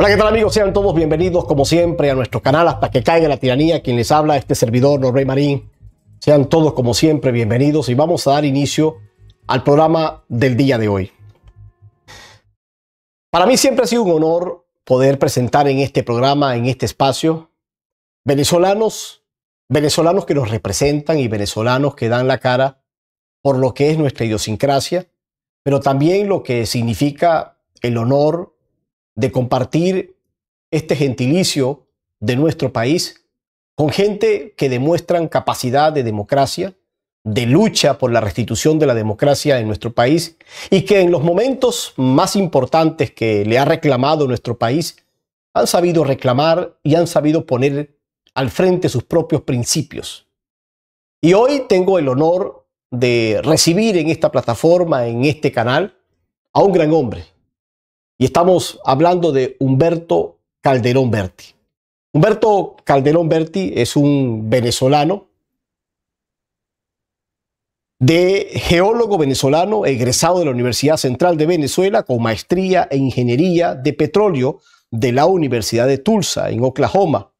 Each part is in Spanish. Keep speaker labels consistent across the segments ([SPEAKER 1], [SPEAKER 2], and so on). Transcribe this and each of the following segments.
[SPEAKER 1] Hola, ¿qué tal amigos? Sean todos bienvenidos como siempre a nuestro canal Hasta que caiga la tiranía, quien les habla, este servidor Norrey Marín. Sean todos como siempre bienvenidos y vamos a dar inicio al programa del día de hoy. Para mí siempre ha sido un honor poder presentar en este programa, en este espacio, venezolanos, venezolanos que nos representan y venezolanos que dan la cara por lo que es nuestra idiosincrasia, pero también lo que significa el honor de compartir este gentilicio de nuestro país con gente que demuestran capacidad de democracia, de lucha por la restitución de la democracia en nuestro país y que en los momentos más importantes que le ha reclamado nuestro país han sabido reclamar y han sabido poner al frente sus propios principios. Y hoy tengo el honor de recibir en esta plataforma, en este canal, a un gran hombre, y estamos hablando de Humberto Calderón Berti. Humberto Calderón Berti es un venezolano de geólogo venezolano egresado de la Universidad Central de Venezuela con maestría en ingeniería de petróleo de la Universidad de Tulsa, en Oklahoma.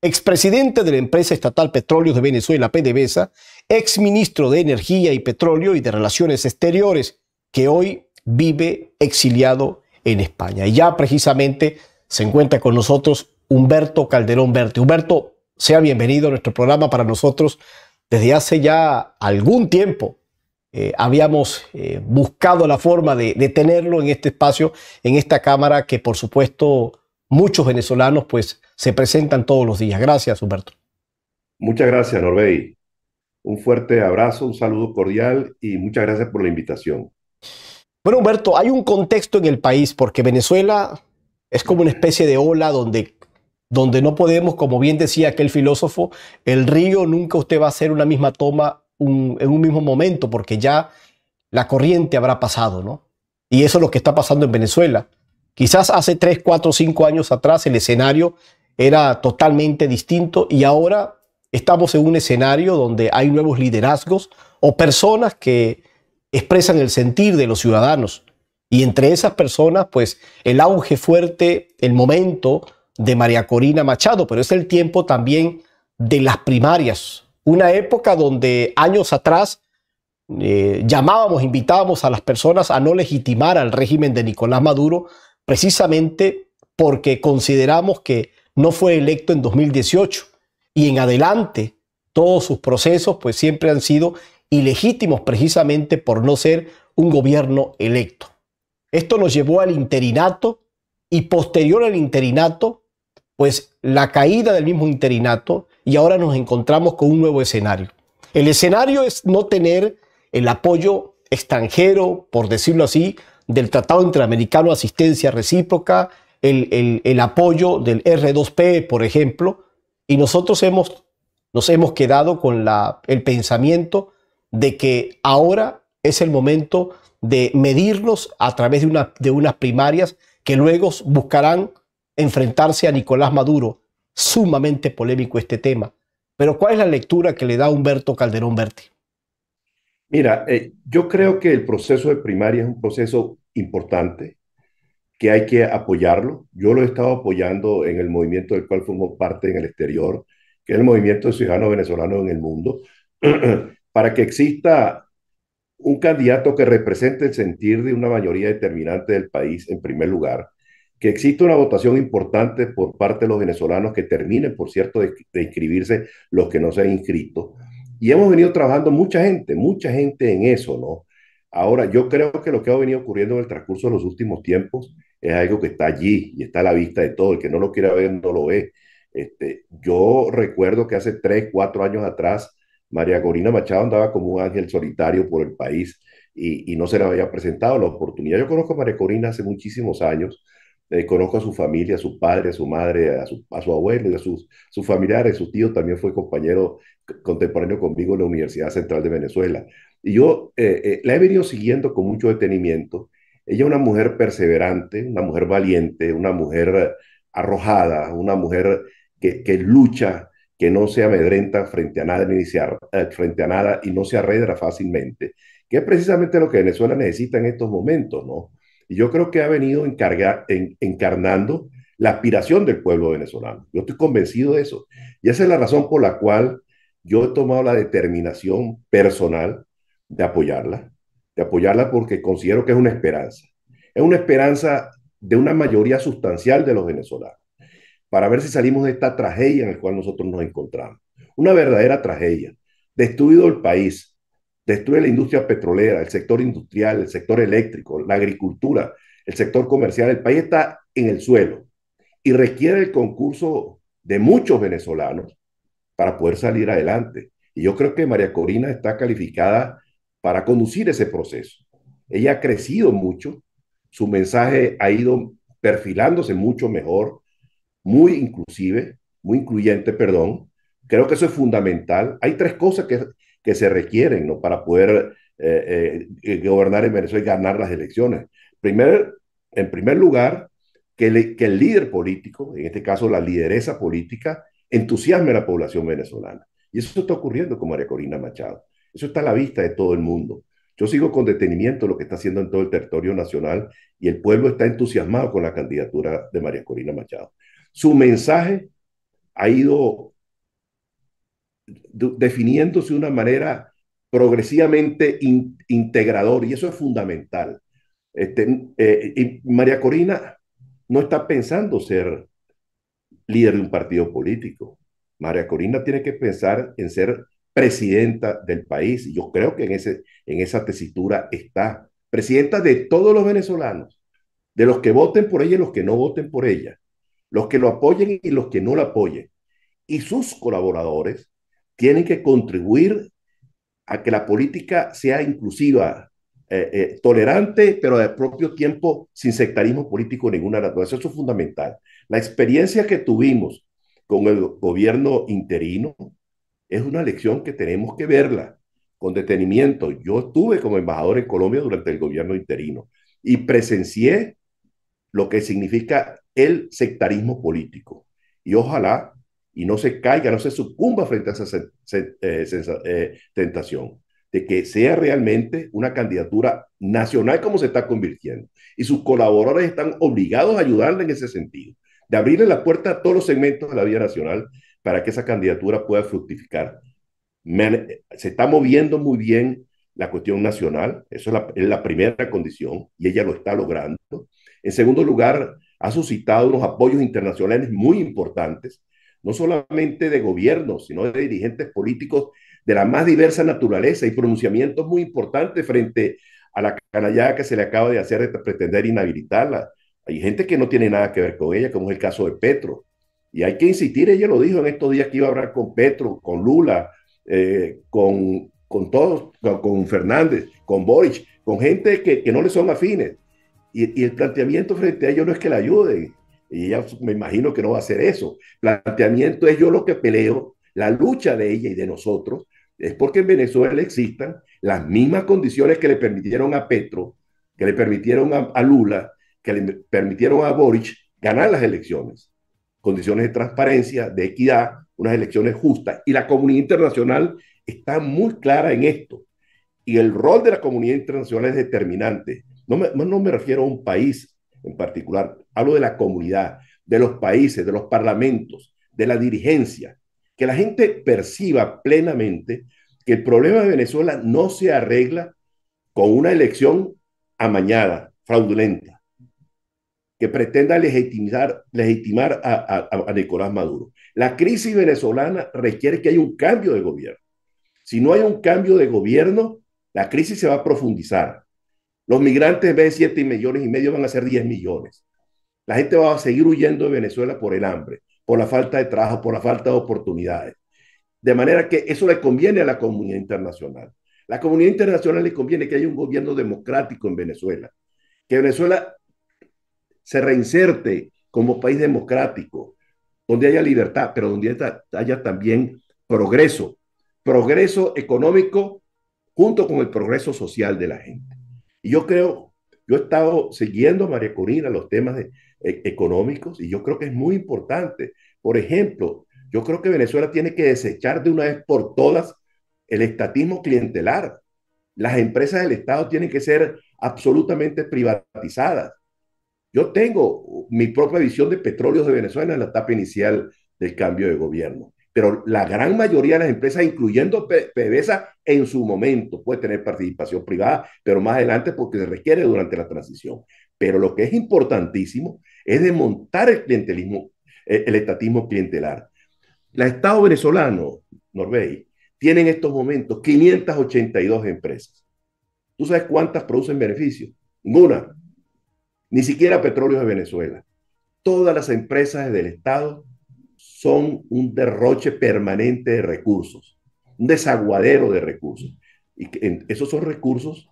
[SPEAKER 1] Expresidente de la empresa estatal Petróleos de Venezuela, PDVSA, exministro de Energía y Petróleo y de Relaciones Exteriores, que hoy vive exiliado en España. Y ya precisamente se encuentra con nosotros Humberto Calderón Verte. Humberto, sea bienvenido a nuestro programa para nosotros. Desde hace ya algún tiempo eh, habíamos eh, buscado la forma de, de, tenerlo en este espacio, en esta cámara que por supuesto muchos venezolanos pues se presentan todos los días. Gracias, Humberto.
[SPEAKER 2] Muchas gracias, Norbey. Un fuerte abrazo, un saludo cordial y muchas gracias por la invitación. Bueno, Humberto, hay
[SPEAKER 1] un contexto en el país, porque Venezuela es como una especie de ola donde, donde no podemos, como bien decía aquel filósofo, el río nunca usted va a hacer una misma toma en un mismo momento, porque ya la corriente habrá pasado, ¿no? Y eso es lo que está pasando en Venezuela. Quizás hace 3, 4, 5 años atrás el escenario era totalmente distinto y ahora estamos en un escenario donde hay nuevos liderazgos o personas que expresan el sentir de los ciudadanos. Y entre esas personas, pues el auge fuerte, el momento de María Corina Machado, pero es el tiempo también de las primarias, una época donde años atrás eh, llamábamos, invitábamos a las personas a no legitimar al régimen de Nicolás Maduro, precisamente porque consideramos que no fue electo en 2018 y en adelante todos sus procesos pues siempre han sido ilegítimos precisamente por no ser un gobierno electo. Esto nos llevó al interinato y posterior al interinato, pues la caída del mismo interinato y ahora nos encontramos con un nuevo escenario. El escenario es no tener el apoyo extranjero, por decirlo así, del Tratado Interamericano de Asistencia Recíproca, el, apoyo del R2P, por ejemplo, y nosotros nos hemos quedado con el pensamiento de que ahora es el momento de medirnos a través de, unas primarias que luego buscarán enfrentarse a Nicolás Maduro. Sumamente polémico este tema. Pero ¿cuál es la lectura que le da Humberto Calderón Berti?
[SPEAKER 2] Mira, eh, yo creo que el proceso de primaria es un proceso importante, que hay que apoyarlo. Yo lo he estado apoyando en el movimiento del cual fuimos parte en el exterior, que es el movimiento de ciudadanos venezolanos en el mundo. para que exista un candidato que represente el sentir de una mayoría determinante del país, en primer lugar, que exista una votación importante por parte de los venezolanos que terminen, por cierto, de, inscribirse los que no se han inscrito. Y hemos venido trabajando mucha gente, mucha gente en eso, ¿no? Ahora, yo creo que lo que ha venido ocurriendo en el transcurso de los últimos tiempos es algo que está allí y está a la vista de todo. El que no lo quiera ver no lo ve. Este, yo recuerdo que hace tres, cuatro años atrás, María Corina Machado andaba como un ángel solitario por el país y, no se le había presentado la oportunidad. Yo conozco a María Corina hace muchísimos años, eh, conozco a su familia, a su padre, a su madre, a su, a su abuelo y a sus, familiares, su tío también fue compañero contemporáneo conmigo en la Universidad Central de Venezuela. Y yo eh, eh, la he venido siguiendo con mucho detenimiento. Ella es una mujer perseverante, una mujer valiente, una mujer arrojada, una mujer que, que lucha que no se amedrenta frente a nada, eh, frente a nada y no se arredra fácilmente, que es precisamente lo que Venezuela necesita en estos momentos, ¿no? Y yo creo que ha venido encarnando la aspiración del pueblo venezolano. Yo estoy convencido de eso. Y esa es la razón por la cual yo he tomado la determinación personal de apoyarla, de apoyarla porque considero que es una esperanza. Es una esperanza de una mayoría sustancial de los venezolanos para ver si salimos de esta tragedia en la cual nosotros nos encontramos. Una verdadera tragedia. Destruido el país, destruye la industria petrolera, el sector industrial, el sector eléctrico, la agricultura, el sector comercial. El país está en el suelo y requiere el concurso de muchos venezolanos para poder salir adelante. Y yo creo que María Corina está calificada para conducir ese proceso. Ella ha crecido mucho, su mensaje ha ido perfilándose mucho mejor, muy inclusive, muy incluyente, perdón. Creo que eso es fundamental. Hay tres cosas que, que se requieren ¿no? para poder eh, eh, eh, gobernar en Venezuela y ganar las elecciones. Primer, en primer lugar, que, que el líder político, en este caso la lideresa política, entusiasme a la población venezolana. Y eso está ocurriendo con María Corina Machado. Eso está a la vista de todo el mundo. Yo sigo con detenimiento lo que está haciendo en todo el territorio nacional y el pueblo está entusiasmado con la candidatura de María Corina Machado. Su mensaje ha ido definiéndose de una manera progresivamente integradora, integrador y eso es fundamental. Este, eh, y María Corina no está pensando ser líder de un partido político. María Corina tiene que pensar en ser presidenta del país. yo creo que en, ese, en esa tesitura está. Presidenta de todos los venezolanos, de los que voten por ella y los que no voten por ella los que lo apoyen y los que no lo apoyen, y sus colaboradores tienen que contribuir a que la política sea inclusiva, eh, eh, tolerante, pero al propio tiempo sin sectarismo político de ninguna naturaleza. Eso es fundamental. La experiencia que tuvimos con el gobierno interino es una lección que tenemos que verla con detenimiento. Yo estuve como embajador en Colombia durante el gobierno interino y presencié lo que significa el sectarismo político. Y ojalá y no se caiga, no se sucumba frente a esa eh, eh, tentación de que sea realmente una candidatura nacional como se está convirtiendo. Y sus colaboradores están obligados a ayudarle en ese sentido, de abrirle la puerta a todos los segmentos de la vida nacional para que esa candidatura pueda fructificar. se está moviendo muy bien la cuestión nacional, eso es la, es la primera condición y ella lo está logrando. En segundo lugar, ha suscitado unos apoyos internacionales muy importantes, no solamente de gobiernos, sino de dirigentes políticos de la más diversa naturaleza y pronunciamientos muy importantes frente a la canallada que se le acaba de hacer de pretender inhabilitarla. Hay gente que no tiene nada que ver con ella, como es el caso de Petro. Y hay que insistir, ella lo dijo en estos días que iba a hablar con Petro, con Lula, eh, con, con todos, con, Fernández, con Boric, con gente que, que no le son afines. Y, el planteamiento frente a ellos no es que la ayuden. Y ella me imagino que no va a hacer eso. Planteamiento es yo lo que peleo, la lucha de ella y de nosotros, es porque en Venezuela existan las mismas condiciones que le permitieron a Petro, que le permitieron a Lula, que le permitieron a Boric ganar las elecciones. Condiciones de transparencia, de equidad, unas elecciones justas. Y la comunidad internacional está muy clara en esto. Y el rol de la comunidad internacional es determinante. No me, refiero a un país en particular, hablo de la comunidad, de los países, de los parlamentos, de la dirigencia, que la gente perciba plenamente que el problema de Venezuela no se arregla con una elección amañada, fraudulenta, que pretenda legitimar, a, Nicolás Maduro. La crisis venezolana requiere que haya un cambio de gobierno. Si no hay un cambio de gobierno, la crisis se va a profundizar. Los migrantes, ven de 7 millones y medio, van a ser 10 millones. La gente va a seguir huyendo de Venezuela por el hambre, por la falta de trabajo, por la falta de oportunidades. De manera que eso le conviene a la comunidad internacional. La comunidad internacional le conviene que haya un gobierno democrático en Venezuela, que Venezuela se reinserte como país democrático, donde haya libertad, pero donde haya también progreso, progreso económico junto con el progreso social de la gente. Y yo creo, yo he estado siguiendo a María Corina los temas e, económicos y yo creo que es muy importante. Por ejemplo, yo creo que Venezuela tiene que desechar de una vez por todas el estatismo clientelar. Las empresas del Estado tienen que ser absolutamente privatizadas. Yo tengo mi propia visión de petróleos de Venezuela en la etapa inicial del cambio de gobierno pero la gran mayoría de las empresas, incluyendo PDVSA, en su momento puede tener participación privada, pero más adelante porque se requiere durante la transición. Pero lo que es importantísimo es desmontar el clientelismo, eh, el estatismo clientelar. La Estado venezolano, Norbey, tiene en estos momentos 582 empresas. ¿Tú sabes cuántas producen beneficios? Ninguna. Ni siquiera Petróleos de Venezuela. Todas las empresas del Estado son un derroche permanente de recursos, un desaguadero de recursos. Y esos son recursos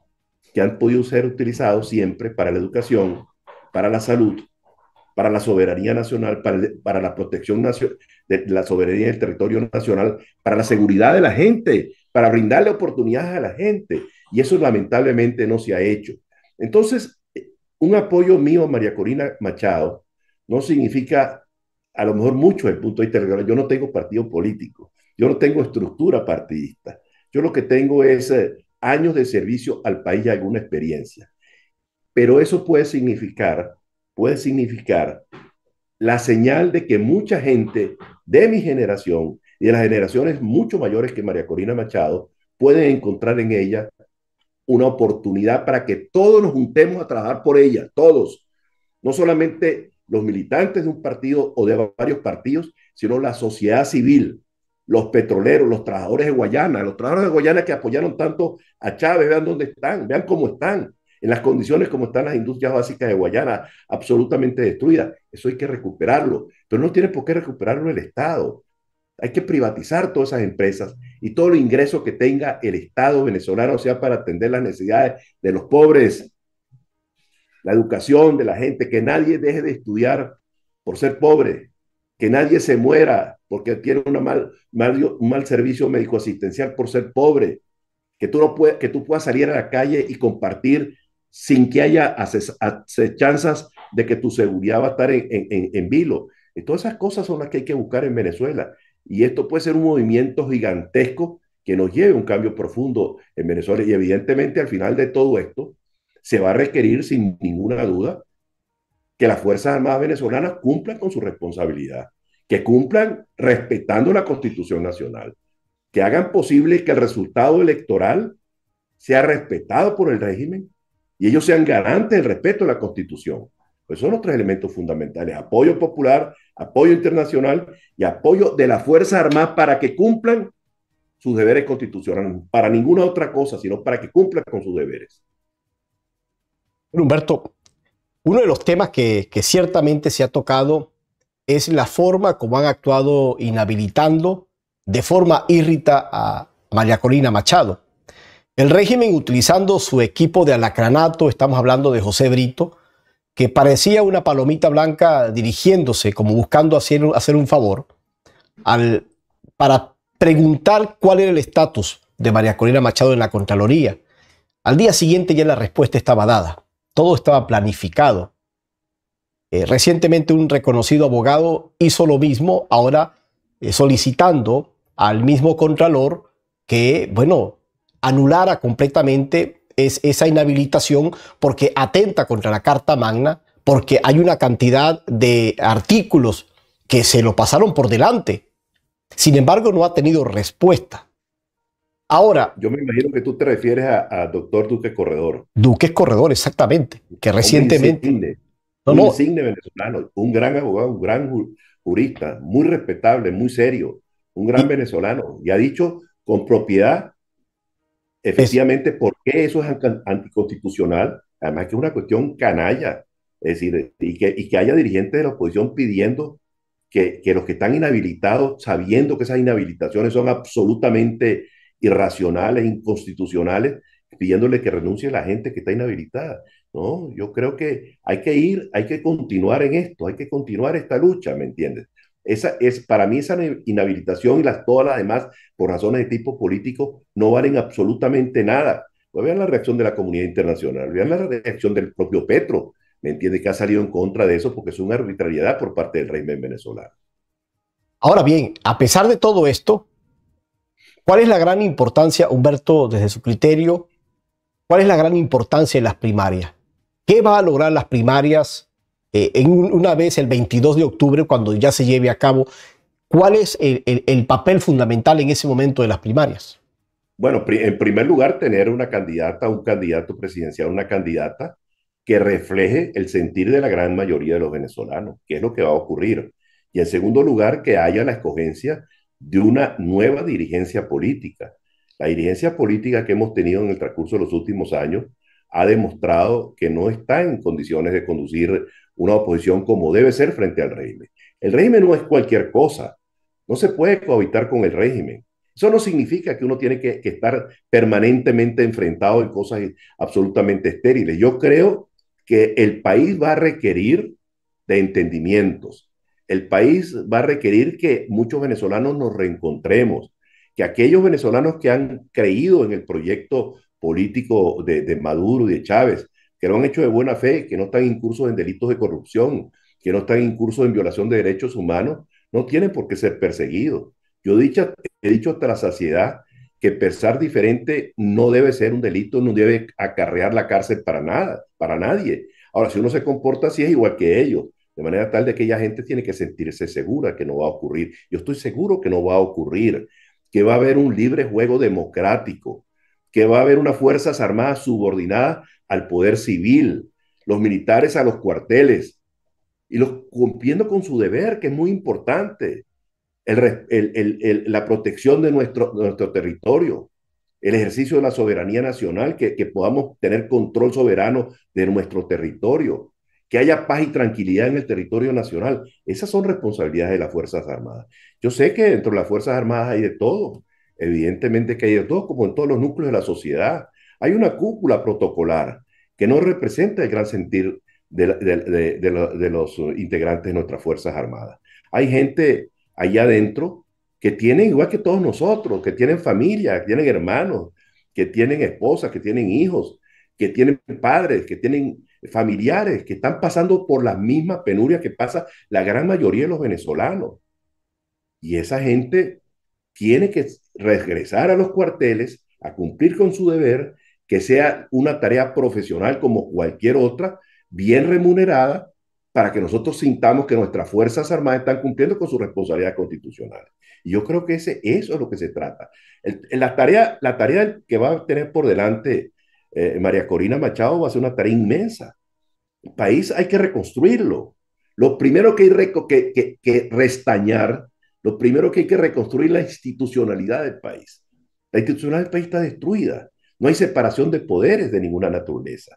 [SPEAKER 2] que han podido ser utilizados siempre para la educación, para la salud, para la soberanía nacional, para, la protección de la soberanía del territorio nacional, para la seguridad de la gente, para brindarle oportunidades a la gente. Y eso lamentablemente no se ha hecho. Entonces, un apoyo mío a María Corina Machado no significa a lo mejor mucho el punto de vista regional, Yo no tengo partido político, yo no tengo estructura partidista. Yo lo que tengo es eh, años de servicio al país y alguna experiencia. Pero eso puede significar, puede significar la señal de que mucha gente de mi generación y de las generaciones mucho mayores que María Corina Machado pueden encontrar en ella una oportunidad para que todos nos juntemos a trabajar por ella, todos. No solamente los militantes de un partido o de varios partidos, sino la sociedad civil, los petroleros, los trabajadores de Guayana, los trabajadores de Guayana que apoyaron tanto a Chávez, vean dónde están, vean cómo están, en las condiciones como están las industrias básicas de Guayana, absolutamente destruidas. Eso hay que recuperarlo, pero no tiene por qué recuperarlo el Estado. Hay que privatizar todas esas empresas y todo el ingreso que tenga el Estado venezolano, o sea, para atender las necesidades de los pobres, la educación de la gente, que nadie deje de estudiar por ser pobre, que nadie se muera porque tiene mal, mal, un mal servicio médico asistencial por ser pobre, que tú, no que tú puedas salir a la calle y compartir sin que haya asechanzas de que tu seguridad va a estar en, vilo. Y todas esas cosas son las que hay que buscar en Venezuela. Y esto puede ser un movimiento gigantesco que nos lleve a un cambio profundo en Venezuela. Y evidentemente al final de todo esto, se va a requerir sin ninguna duda que las Fuerzas Armadas venezolanas cumplan con su responsabilidad, que cumplan respetando la Constitución Nacional, que hagan posible que el resultado electoral sea respetado por el régimen y ellos sean garantes del respeto a la Constitución. Pues son los tres elementos fundamentales, apoyo popular, apoyo internacional y apoyo de las Fuerzas Armadas para que cumplan sus deberes constitucionales, para ninguna otra cosa, sino para que cumplan con sus deberes. Humberto,
[SPEAKER 1] uno de los temas que, ciertamente se ha tocado es la forma como han actuado inhabilitando de forma írrita a María Corina Machado. El régimen utilizando su equipo de alacranato, estamos hablando de José Brito, que parecía una palomita blanca dirigiéndose, como buscando hacer, un favor, para preguntar cuál era el estatus de María Corina Machado en la Contraloría. Al día siguiente ya la respuesta estaba dada todo estaba planificado. Eh, recientemente un reconocido abogado hizo lo mismo, ahora eh, solicitando al mismo contralor que, bueno, anulara completamente esa inhabilitación porque atenta contra la Carta Magna, porque hay una cantidad de artículos que se lo pasaron por delante. Sin embargo, no ha tenido respuesta.
[SPEAKER 2] Ahora. Yo me imagino que tú te refieres a, doctor Duque Corredor.
[SPEAKER 1] Duque Corredor, exactamente. Que recientemente.
[SPEAKER 2] Un insigne, venezolano, un gran abogado, un gran jurista, muy respetable, muy serio, un gran venezolano. Y ha dicho con propiedad, efectivamente, por qué eso es anticonstitucional. Además, que es una cuestión canalla. Es decir, y que, haya dirigentes de la oposición pidiendo que, que los que están inhabilitados, sabiendo que esas inhabilitaciones son absolutamente irracionales, inconstitucionales, pidiéndole que renuncie a la gente que está inhabilitada. No, yo creo que hay que ir, hay que continuar en esto, hay que continuar esta lucha, ¿me entiendes? Esa es, para mí esa inhabilitación y las, todas las demás, por razones de tipo político, no valen absolutamente nada. Pues vean la reacción de la comunidad internacional, vean la reacción del propio Petro, ¿me entiendes? Que ha salido en contra de eso porque es una arbitrariedad por parte del régimen venezolano.
[SPEAKER 1] Ahora bien, a pesar de todo esto, ¿Cuál es la gran importancia, Humberto, desde su criterio? ¿Cuál es la gran importancia de las primarias? ¿Qué va a lograr las primarias eh, en una vez el 22 de octubre, cuando ya se lleve a cabo? ¿Cuál es el, el papel fundamental en ese momento de las primarias?
[SPEAKER 2] Bueno, en primer lugar, tener una candidata, un candidato presidencial, una candidata que refleje el sentir de la gran mayoría de los venezolanos, que es lo que va a ocurrir. Y en segundo lugar, que haya la escogencia de una nueva dirigencia política. La dirigencia política que hemos tenido en el transcurso de los últimos años ha demostrado que no está en condiciones de conducir una oposición como debe ser frente al régimen. El régimen no es cualquier cosa. No se puede cohabitar con el régimen. Eso no significa que uno tiene que, estar permanentemente enfrentado en cosas absolutamente estériles. Yo creo que el país va a requerir de entendimientos, el país va a requerir que muchos venezolanos nos reencontremos, que aquellos venezolanos que han creído en el proyecto político de, Maduro y de Chávez, que lo han hecho de buena fe, que no están incursos en delitos de corrupción, que no están incursos en violación de derechos humanos, no tienen por qué ser perseguidos. Yo he dicho hasta la saciedad que pensar diferente no debe ser un delito, no debe acarrear la cárcel para nada, para nadie. Ahora, si uno se comporta así es igual que ellos, de manera tal de que la gente tiene que sentirse segura que no va a ocurrir. Yo estoy seguro que no va a ocurrir, que va a haber un libre juego democrático, que va a haber unas Fuerzas Armadas subordinadas al poder civil, los militares a los cuarteles, y los cumpliendo con su deber, que es muy importante, la protección de nuestro, nuestro territorio, el ejercicio de la soberanía nacional, que podamos tener control soberano de nuestro territorio, que haya paz y tranquilidad en el territorio nacional. Esas son responsabilidades de las Fuerzas Armadas. Yo sé que dentro de las Fuerzas Armadas hay de todo, evidentemente que hay de todo, como en todos los núcleos de la sociedad. Hay una cúpula protocolar que no representa el gran sentir de, los integrantes de nuestras Fuerzas Armadas. Hay gente allá adentro que tiene igual que todos nosotros, que tienen familia, que tienen hermanos, que tienen esposas, que tienen hijos, que tienen padres, que tienen familiares que están pasando por las mismas penuria que pasa la gran mayoría de los venezolanos. Y esa gente tiene que regresar a los cuarteles a cumplir con su deber, que sea una tarea profesional como cualquier otra, bien remunerada, para que nosotros sintamos que nuestras Fuerzas Armadas están cumpliendo con su responsabilidad constitucional Y yo creo que ese, eso es lo que se trata. la, tarea, la tarea que va a tener por delante eh, María Corina Machado va a ser una tarea inmensa. El país hay que reconstruirlo. Lo primero que hay que, restañar, lo primero que hay que reconstruir la institucionalidad del país. La institucionalidad del país está destruida. No hay separación de poderes de ninguna naturaleza.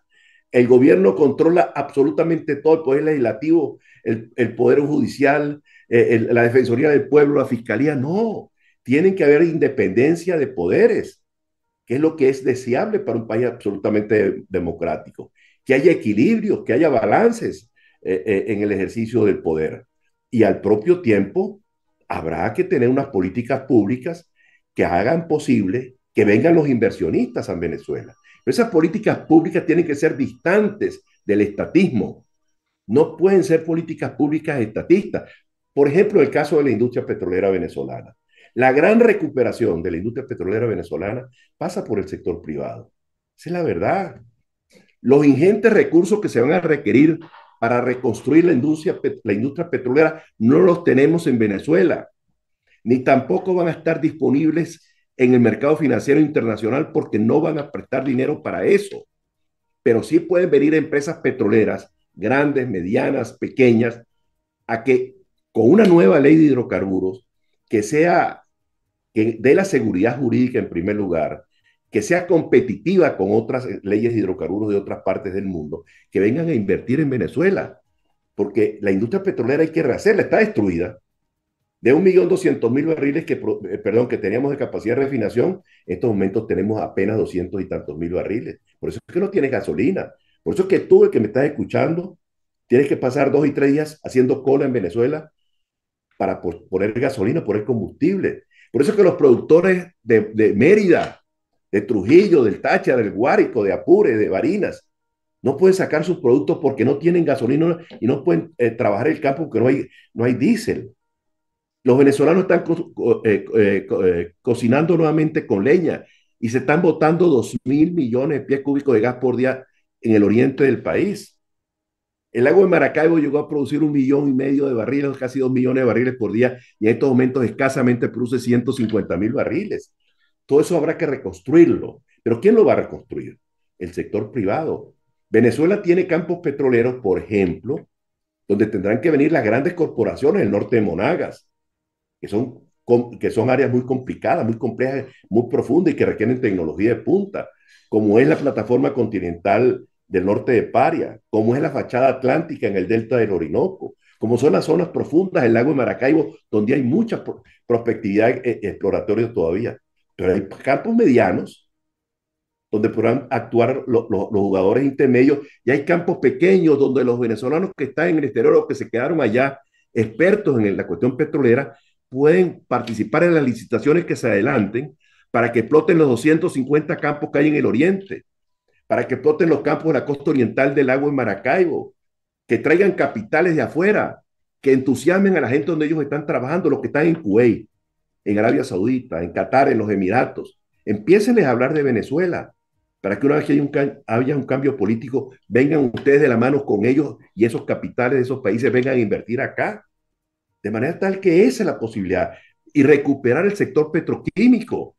[SPEAKER 2] El gobierno controla absolutamente todo el poder legislativo, el, poder judicial, eh, la defensoría del pueblo, la fiscalía. No, tienen que haber independencia de poderes que es lo que es deseable para un país absolutamente democrático, que haya equilibrios, que haya balances eh, eh, en el ejercicio del poder. Y al propio tiempo, habrá que tener unas políticas públicas que hagan posible que vengan los inversionistas a Venezuela. esas políticas públicas tienen que ser distantes del estatismo. No pueden ser políticas públicas estatistas. Por ejemplo, el caso de la industria petrolera venezolana. La gran recuperación de la industria petrolera venezolana pasa por el sector privado. Esa es la verdad. Los ingentes recursos que se van a requerir para reconstruir la industria, la industria petrolera no los tenemos en Venezuela, ni tampoco van a estar disponibles en el mercado financiero internacional porque no van a prestar dinero para eso. Pero sí pueden venir empresas petroleras, grandes, medianas, pequeñas, a que con una nueva ley de hidrocarburos que sea, que dé la seguridad jurídica en primer lugar, que sea competitiva con otras eh, leyes de hidrocarburos de otras partes del mundo, que vengan a invertir en Venezuela, porque la industria petrolera hay que rehacerla, está destruida. De 1.200.000 barriles que, eh, perdón, que teníamos de capacidad de refinación, en estos momentos tenemos apenas 200 y tantos mil barriles. Por eso es que no tienes gasolina. Por eso es que tú, el que me estás escuchando, tienes que pasar dos y tres días haciendo cola en Venezuela para poner gasolina, poner combustible. Por eso es que los productores de, Mérida, de Trujillo, del Tacha, del Guárico, de Apure, de Barinas, no pueden sacar sus productos porque no tienen gasolina y no pueden eh, trabajar el campo porque no hay, no hay diésel. Los venezolanos están eh, eh, cocinando nuevamente con leña y se están botando dos mil millones de pies cúbicos de gas por día en el oriente del país. El lago de Maracaibo llegó a producir un millón y medio de barriles, casi dos millones de barriles por día, y en estos momentos escasamente produce 150 mil barriles. Todo eso habrá que reconstruirlo. Pero ¿quién lo va a reconstruir? El sector privado. Venezuela tiene campos petroleros, por ejemplo, donde tendrán que venir las grandes corporaciones del norte de Monagas, que son, que son áreas muy complicadas, muy complejas, muy profundas y que requieren tecnología de punta, como es la plataforma continental del norte de Paria, como es la fachada atlántica en el delta del Orinoco, como son las zonas profundas del lago de Maracaibo, donde hay mucha prospectividad eh, eh, exploratoria todavía. Pero hay campos medianos donde podrán actuar los jugadores intermedios y hay campos pequeños donde los venezolanos que están en el exterior o que se quedaron allá expertos en la cuestión petrolera pueden participar en las licitaciones que se adelanten para que exploten los 250 campos que hay en el oriente para que exploten los campos de la costa oriental del lago en Maracaibo, que traigan capitales de afuera, que entusiasmen a la gente donde ellos están trabajando, los que están en Kuwait, en Arabia Saudita, en Qatar, en los Emiratos. Empiecenles a hablar de Venezuela, para que una vez que haya un, cambio político, vengan ustedes de la mano con ellos y esos capitales de esos países vengan a invertir acá. De manera tal que esa es la posibilidad. Y recuperar el sector petroquímico.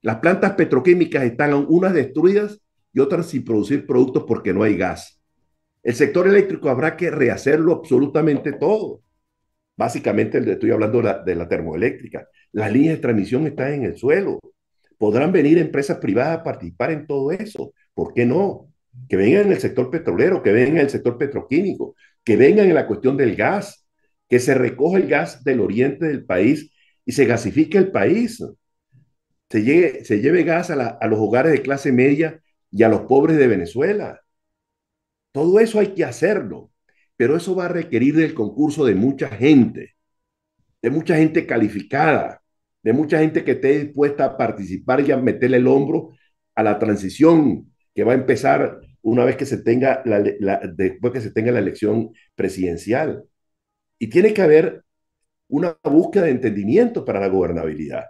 [SPEAKER 2] Las plantas petroquímicas están unas destruidas y otras sin producir productos porque no hay gas. El sector eléctrico habrá que rehacerlo absolutamente todo. Básicamente estoy hablando de la, la termoeléctrica. Las líneas de transmisión están en el suelo. Podrán venir empresas privadas a participar en todo eso. ¿Por qué no? Que vengan en el sector petrolero, que vengan en el sector petroquímico, que vengan en la cuestión del gas, que se recoja el gas del oriente del país y se gasifique el país. Se, llegue, se lleve gas a, a los hogares de clase media y a los pobres de Venezuela. Todo eso hay que hacerlo, pero eso va a requerir del concurso de mucha gente, de mucha gente calificada, de mucha gente que esté dispuesta a participar y a meterle el hombro a la transición que va a empezar una vez que se tenga la, después que se tenga la elección presidencial. Y tiene que haber una búsqueda de entendimiento para la gobernabilidad.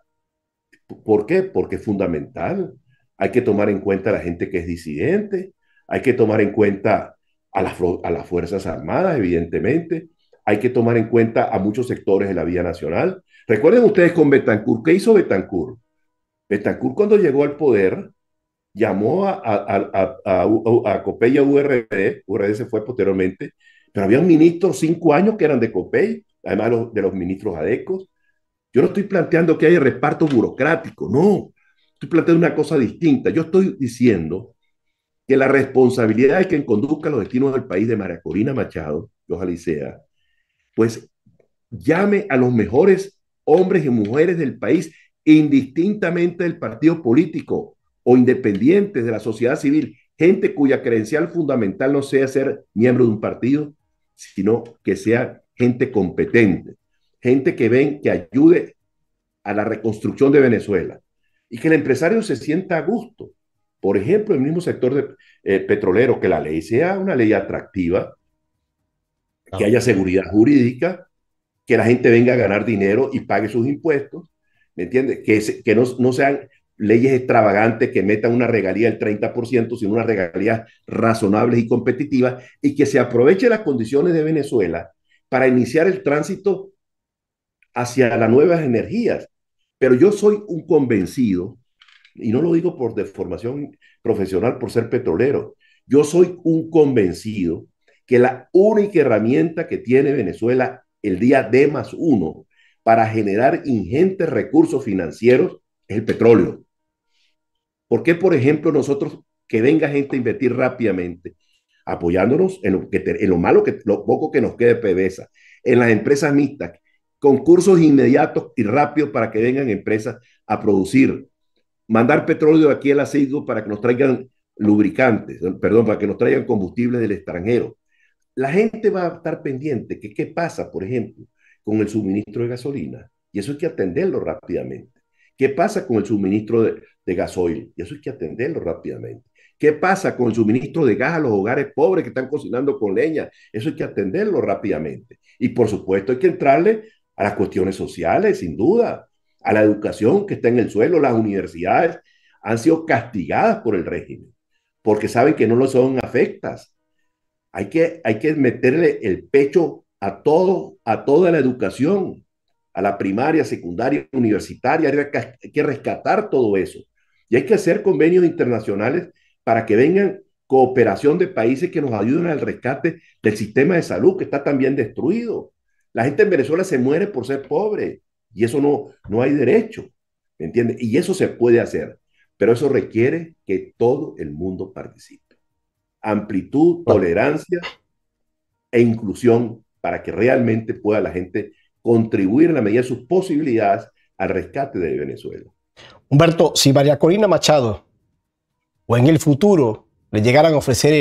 [SPEAKER 2] ¿Por qué? Porque es fundamental hay que tomar en cuenta a la gente que es disidente, hay que tomar en cuenta a, las Fuerzas Armadas, evidentemente, hay que tomar en cuenta a muchos sectores de la vía nacional. Recuerden ustedes con Betancourt, ¿qué hizo Betancourt? Betancourt cuando llegó al poder llamó a, a, Copey y a URD, URD se fue posteriormente, pero había un ministro cinco años que eran de Copey, además de los ministros adecos. Yo no estoy planteando que haya reparto burocrático, no estoy planteando una cosa distinta. Yo estoy diciendo que la responsabilidad de quien conduzca los destinos del país de María Corina Machado, que ojalá pues llame a los mejores hombres y mujeres del país, indistintamente del partido político o independientes de la sociedad civil, gente cuya credencial fundamental no sea ser miembro de un partido, sino que sea gente competente, gente que ven, que ayude a la reconstrucción de Venezuela, y que el empresario se sienta a gusto. Por ejemplo, el mismo sector de, eh, petrolero, que la ley sea una ley atractiva, que haya seguridad jurídica, que la gente venga a ganar dinero y pague sus impuestos, ¿me entiendes? Que, que no, no sean leyes extravagantes que metan una regalía del 30%, sino una regalía razonable y competitivas, y que se aproveche las condiciones de Venezuela para iniciar el tránsito hacia las nuevas energías, pero yo soy un convencido, y no lo digo por deformación profesional, por ser petrolero, yo soy un convencido que la única herramienta que tiene Venezuela el día D más uno para generar ingentes recursos financieros es el petróleo. ¿Por qué, por ejemplo, nosotros que venga gente a invertir rápidamente, apoyándonos en lo, que lo malo, que, lo poco que nos quede PDVSA, en las empresas mixtas, concursos inmediatos y rápidos para que vengan empresas a producir, mandar petróleo aquí al aceite para que nos traigan lubricantes, perdón, para que nos traigan combustible del extranjero. La gente va a estar pendiente que qué pasa, por ejemplo, con el suministro de gasolina, y eso hay que atenderlo rápidamente. ¿Qué pasa con el suministro de, de gasoil? Y eso hay que atenderlo rápidamente. ¿Qué pasa con el suministro de gas a los hogares pobres que están cocinando con leña? Eso hay que atenderlo rápidamente. Y por supuesto hay que entrarle a las cuestiones sociales, sin duda, a la educación que está en el suelo, las universidades han sido castigadas por el régimen, porque saben que no lo son afectas. Hay que, hay que meterle el pecho a todo, a toda la educación, a la primaria, secundaria, universitaria, hay que rescatar todo eso. Y hay que hacer convenios internacionales para que vengan cooperación de países que nos ayuden al rescate del sistema de salud que está también destruido. La gente en Venezuela se muere por ser pobre y eso no, no hay derecho, ¿me entiendes? Y eso se puede hacer, pero eso requiere que todo el mundo participe. Amplitud, tolerancia e inclusión para que realmente pueda la gente contribuir en la medida de sus posibilidades al rescate de Venezuela.
[SPEAKER 1] Humberto, si María Corina Machado o en el futuro le llegaran a ofrecer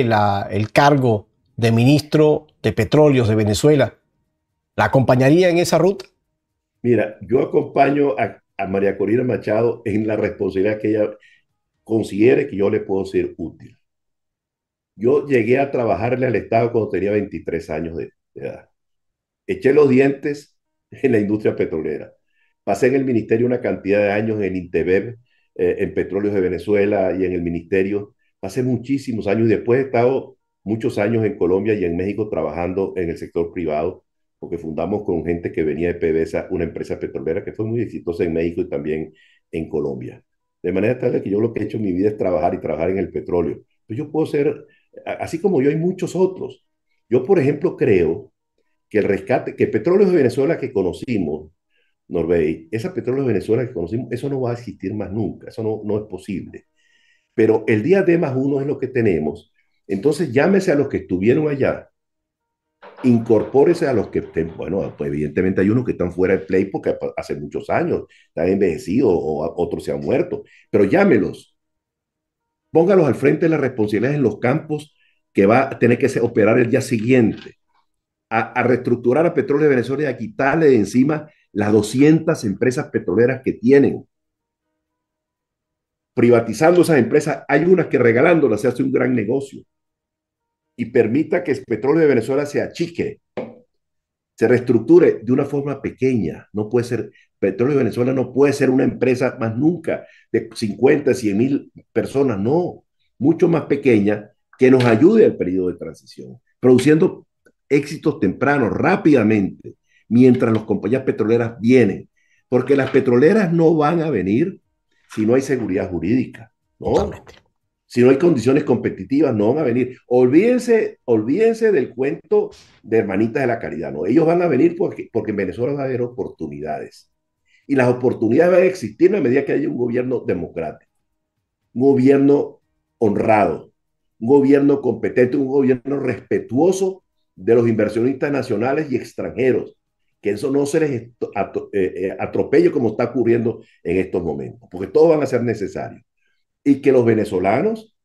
[SPEAKER 1] el cargo de ministro de Petróleos de Venezuela, ¿La acompañaría en esa ruta?
[SPEAKER 2] Mira, yo acompaño a, María Corina Machado en la responsabilidad que ella considere que yo le puedo ser útil. Yo llegué a trabajarle al Estado cuando tenía 23 años de, edad. Eché los dientes en la industria petrolera. Pasé en el ministerio una cantidad de años en Intebeb, eh, en Petróleos de Venezuela y en el ministerio. Pasé muchísimos años después he estado muchos años en Colombia y en México trabajando en el sector privado porque fundamos con gente que venía de PDVSA, una empresa petrolera que fue muy exitosa en México y también en Colombia. De manera tal que yo lo que he hecho en mi vida es trabajar y trabajar en el petróleo. Pero pues yo puedo ser, así como yo, hay muchos otros. Yo, por ejemplo, creo que el rescate, que Petróleos de Venezuela que conocimos, Norbey, esa Petróleos de Venezuela que conocimos, eso no va a existir más nunca, eso no, no es posible. Pero el día de más uno es lo que tenemos. Entonces llámese a los que estuvieron allá, incorpórese a los que estén, bueno, pues evidentemente hay unos que están fuera del play porque hace muchos años están envejecidos o otros se han muerto, pero llámelos, póngalos al frente de las responsabilidades en los campos que va a tener que operar el día siguiente, a, a reestructurar a Petróleo de Venezuela y a quitarle de encima las 200 empresas petroleras que tienen. Privatizando esas empresas, hay unas que regalándolas se hace un gran negocio y permita que el petróleo de Venezuela se achique, se reestructure de una forma pequeña. No puede ser, Petróleo de Venezuela no puede ser una empresa más nunca de 50, 100 mil personas, no, mucho más pequeña que nos ayude al periodo de transición, produciendo éxitos tempranos, rápidamente, mientras las compañías petroleras vienen, porque las petroleras no van a venir si no hay seguridad jurídica. ¿no? Si no hay condiciones competitivas, no van a venir. Olvídense, olvídense del cuento de Hermanitas de la Caridad. No, ellos van a venir porque, porque en Venezuela va a haber oportunidades. Y las oportunidades van a existir a medida que haya un gobierno democrático, un gobierno honrado, un gobierno competente, un gobierno respetuoso de los inversionistas nacionales y extranjeros, que eso no se les eh, eh, atropelle como está ocurriendo en estos momentos, porque todos van a ser necesarios y que los venezolanos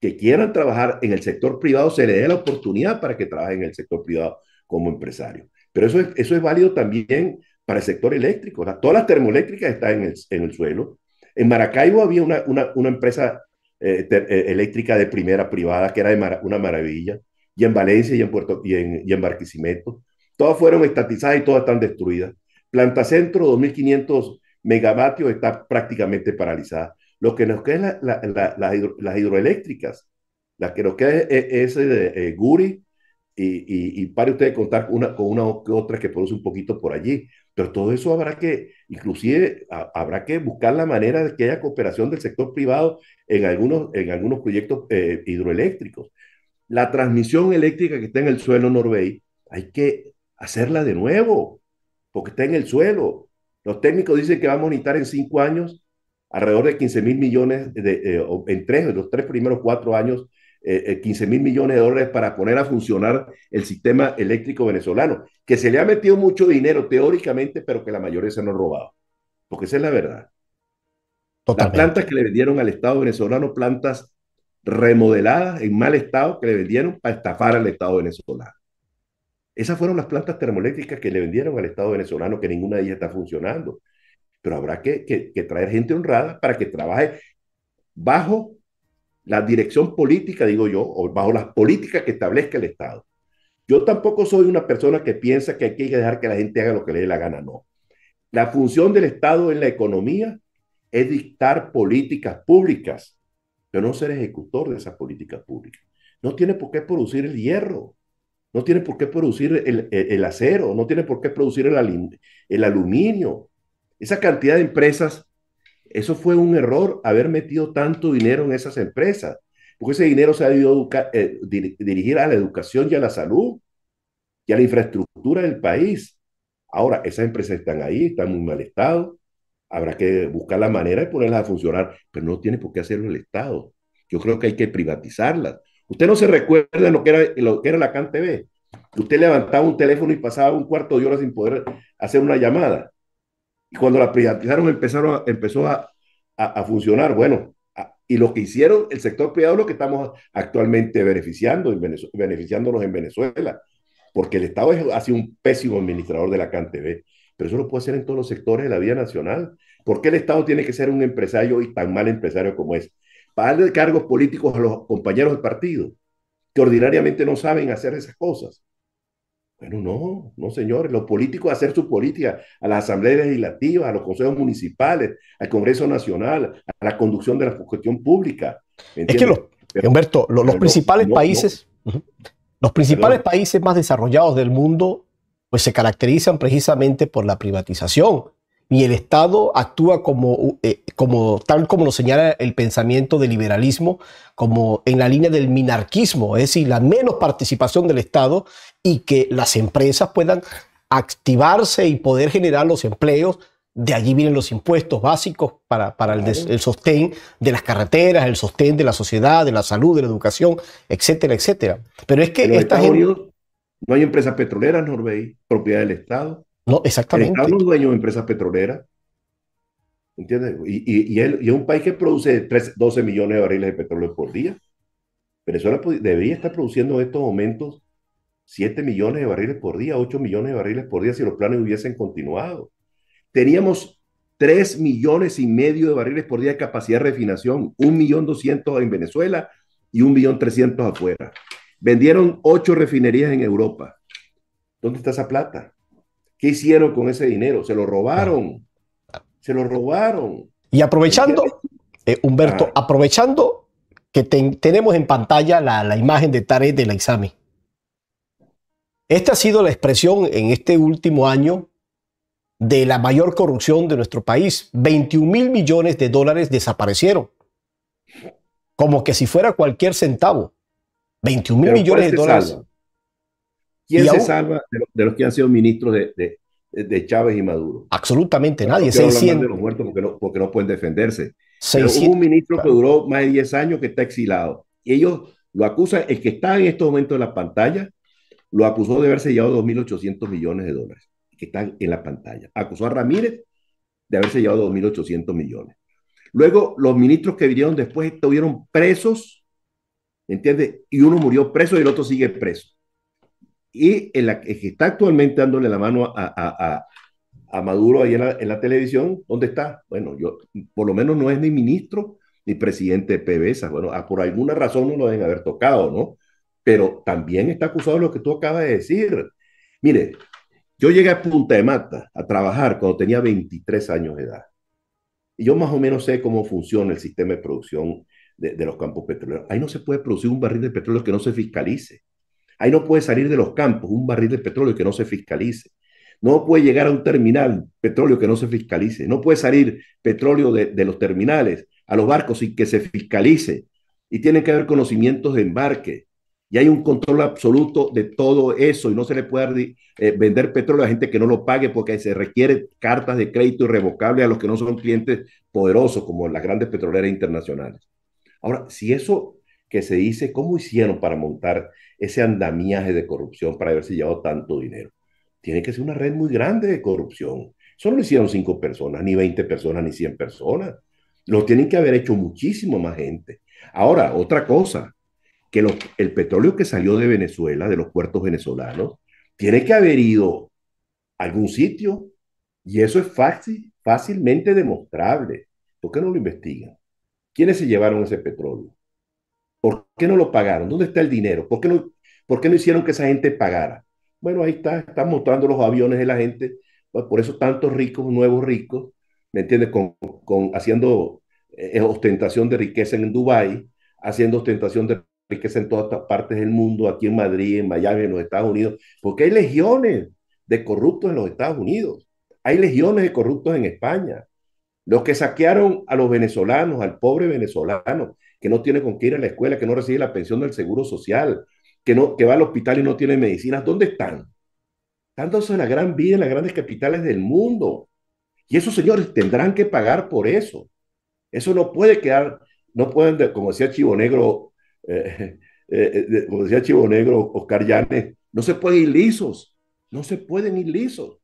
[SPEAKER 2] que quieran trabajar en el sector privado se les dé la oportunidad para que trabajen en el sector privado como empresario Pero eso es, eso es válido también para el sector eléctrico. todas las termoeléctricas están en el, en el, suelo. En Maracaibo había una, empresa eh, eh, eléctrica de primera privada que era una maravilla. Y en Valencia y en, Puerto, y en, y en Barquisimeto. Todas fueron estatizadas y todas están destruidas. Planta Centro, 2.500 megavatios, está prácticamente paralizada. Lo que nos queda las hidroeléctricas. las que nos queda es, es de eh, Guri y, y, y, pare usted de contar una, con una o otra que produce un poquito por allí. Pero todo eso habrá que, inclusive, habrá que buscar la manera de que haya cooperación del sector privado en algunos, en algunos proyectos eh, hidroeléctricos. La transmisión eléctrica que está en el suelo Norvey, hay que hacerla de nuevo, porque está en el suelo. Los técnicos dicen que va a necesitar en cinco años alrededor de 15 mil millones de, eh, en, tres, de los tres primeros cuatro años, 15 eh, eh, mil millones de dólares para poner a funcionar el sistema eléctrico venezolano, que se le ha metido mucho dinero teóricamente, pero que la mayoría se han robado, porque esa es la verdad. Las plantas que le vendieron al Estado venezolano, plantas remodeladas en mal estado que le vendieron para estafar al Estado venezolano. Esas fueron las plantas termoeléctricas que le vendieron al Estado venezolano, que ninguna de ellas está funcionando pero habrá que, traer gente honrada para que trabaje bajo la dirección política, digo yo, o bajo las políticas que establezca el Estado. Yo tampoco soy una persona que piensa que hay que dejar que la gente haga lo que le dé la gana, no. La función del Estado en la economía es dictar políticas públicas, pero no ser ejecutor de esas políticas públicas. No tiene por qué producir el hierro, no tiene por qué producir el, acero, no tiene por qué producir el aluminio, esa cantidad de empresas, eso fue un error haber metido tanto dinero en esas empresas, porque ese dinero se ha debido eh, dirigir a la educación y a la salud y a la infraestructura del país. Ahora, esas empresas están ahí, están en muy mal estado, habrá que buscar la manera de ponerlas a funcionar, pero no tiene por qué hacerlo el Estado. Yo creo que hay que privatizarlas. Usted no se recuerda lo que era, lo que era la CAN TV. Usted levantaba un teléfono y pasaba un cuarto de hora sin poder hacer una llamada. Y cuando la privatizaron empezaron, empezó a, funcionar. Bueno, y lo que hicieron el sector privado es lo que estamos actualmente beneficiando beneficiándonos en Venezuela. Porque el Estado ha sido un pésimo administrador de la CanTV. Pero eso lo puede hacer en todos los sectores de la vía nacional. ¿Por qué el Estado tiene que ser un empresario y tan mal empresario como es? Para darle cargos políticos a los compañeros del partido, que ordinariamente no saben hacer esas cosas. Bueno, no, no, señores, los políticos hacer su política, a las asambleas legislativas, a los consejos municipales, al Congreso Nacional, a la conducción de la cuestión pública. Es que, Humberto, los, principales países,
[SPEAKER 1] los principales países más desarrollados del mundo, pues se caracterizan precisamente por la privatización. Y el Estado actúa como, eh, como tal como lo señala el pensamiento del liberalismo, como en la línea del minarquismo, es decir, la menos participación del Estado y que las empresas puedan activarse y poder generar los empleos. De allí vienen los impuestos básicos para, para el, sostén de las carreteras, el sostén de la sociedad, de la salud, de la educación, etcétera, etcétera. Pero es que esta gente...
[SPEAKER 2] no hay empresas petroleras, Norvey, propiedad del Estado. No, exactamente. no es dueño de empresas petroleras. ¿Entiendes? Y, es un país que produce 12 millones de barriles de petróleo por día. Venezuela debería estar produciendo en estos momentos 7 millones de barriles por día, 8 millones de barriles por día si los planes hubiesen continuado. Teníamos 3 millones y medio de barriles por día de capacidad de refinación, 1.200.000 en Venezuela y 1.300.000 afuera. Vendieron 8 refinerías en Europa. ¿Dónde está esa plata? ¿Qué hicieron con ese dinero? Se lo robaron. Se lo robaron.
[SPEAKER 1] Y aprovechando, eh, Humberto, ah.
[SPEAKER 2] aprovechando
[SPEAKER 1] que tenemos en pantalla la, imagen de Tarek la examen esta ha sido la expresión en este último año de la mayor corrupción de nuestro país. 21 mil millones de dólares desaparecieron. Como que si fuera cualquier centavo. 21 mil millones de dólares.
[SPEAKER 2] ¿Quién y se salva de los, que han sido ministros de, Chávez y Maduro? Absolutamente nadie. Se 600. de los muertos porque no, pueden defenderse. un ministro que duró más de 10 años que está exilado. Y ellos lo acusan, el que está en estos momentos en la pantalla, lo acusó de haber sellado 2.800 millones de dólares, que están en la pantalla. Acusó a Ramírez de haber sellado 2.800 millones. Luego, los ministros que vinieron después estuvieron presos, ¿entiendes? Y uno murió preso y el otro sigue preso. Y el que está actualmente dándole la mano a, Maduro ahí en la, televisión, ¿dónde está? Bueno, yo, por lo menos no es ni ministro ni presidente de PBSA. Bueno, ah, por alguna razón no lo deben haber tocado, ¿no? pero también está acusado lo que tú acabas de decir. Mire, yo llegué a Punta de Mata a trabajar cuando tenía 23 años de edad. Y yo más o menos sé cómo funciona el sistema de producción de, los campos petroleros. Ahí no se puede producir un barril de petróleo que no se fiscalice. Ahí no puede salir de los campos un barril de petróleo que no se fiscalice. No puede llegar a un terminal petróleo que no se fiscalice. No puede salir petróleo de, los terminales a los barcos sin que se fiscalice. Y tiene que haber conocimientos de embarque y hay un control absoluto de todo eso y no se le puede eh, vender petróleo a gente que no lo pague porque se requiere cartas de crédito irrevocables a los que no son clientes poderosos como las grandes petroleras internacionales. Ahora, si eso que se dice, ¿cómo hicieron para montar ese andamiaje de corrupción para haberse llevado tanto dinero? Tiene que ser una red muy grande de corrupción. Solo lo hicieron cinco personas, ni 20 personas, ni 100 personas. Lo tienen que haber hecho muchísimo más gente. Ahora, otra cosa, que el petróleo que salió de Venezuela, de los puertos venezolanos, tiene que haber ido a algún sitio y eso es fácil, fácilmente demostrable. ¿Por qué no lo investigan? ¿Quiénes se llevaron ese petróleo? ¿Por qué no lo pagaron? ¿Dónde está el dinero? ¿Por qué no, qué no hicieron que esa gente pagara? Bueno, ahí está, están mostrando los aviones de la gente. Pues, por eso tantos ricos, nuevos ricos, ¿me entiendes? Con, haciendo eh, ostentación de riqueza en Dubái, haciendo ostentación de que es en todas partes del mundo, aquí en Madrid, en Miami, en los Estados Unidos, porque hay legiones de corruptos en los Estados Unidos, hay legiones de corruptos en España. Los que saquearon a los venezolanos, al pobre venezolano, que no tiene con qué ir a la escuela, que no recibe la pensión del seguro social, que, no, que va al hospital y no tiene medicinas, ¿dónde están? Están en la gran vida, en las grandes capitales del mundo. Y esos señores tendrán que pagar por eso. Eso no puede quedar, no pueden, como decía Chivo Negro, eh, eh, como decía Chivo Negro, Oscar Llanes, no se pueden ir lisos, no se pueden ir lisos.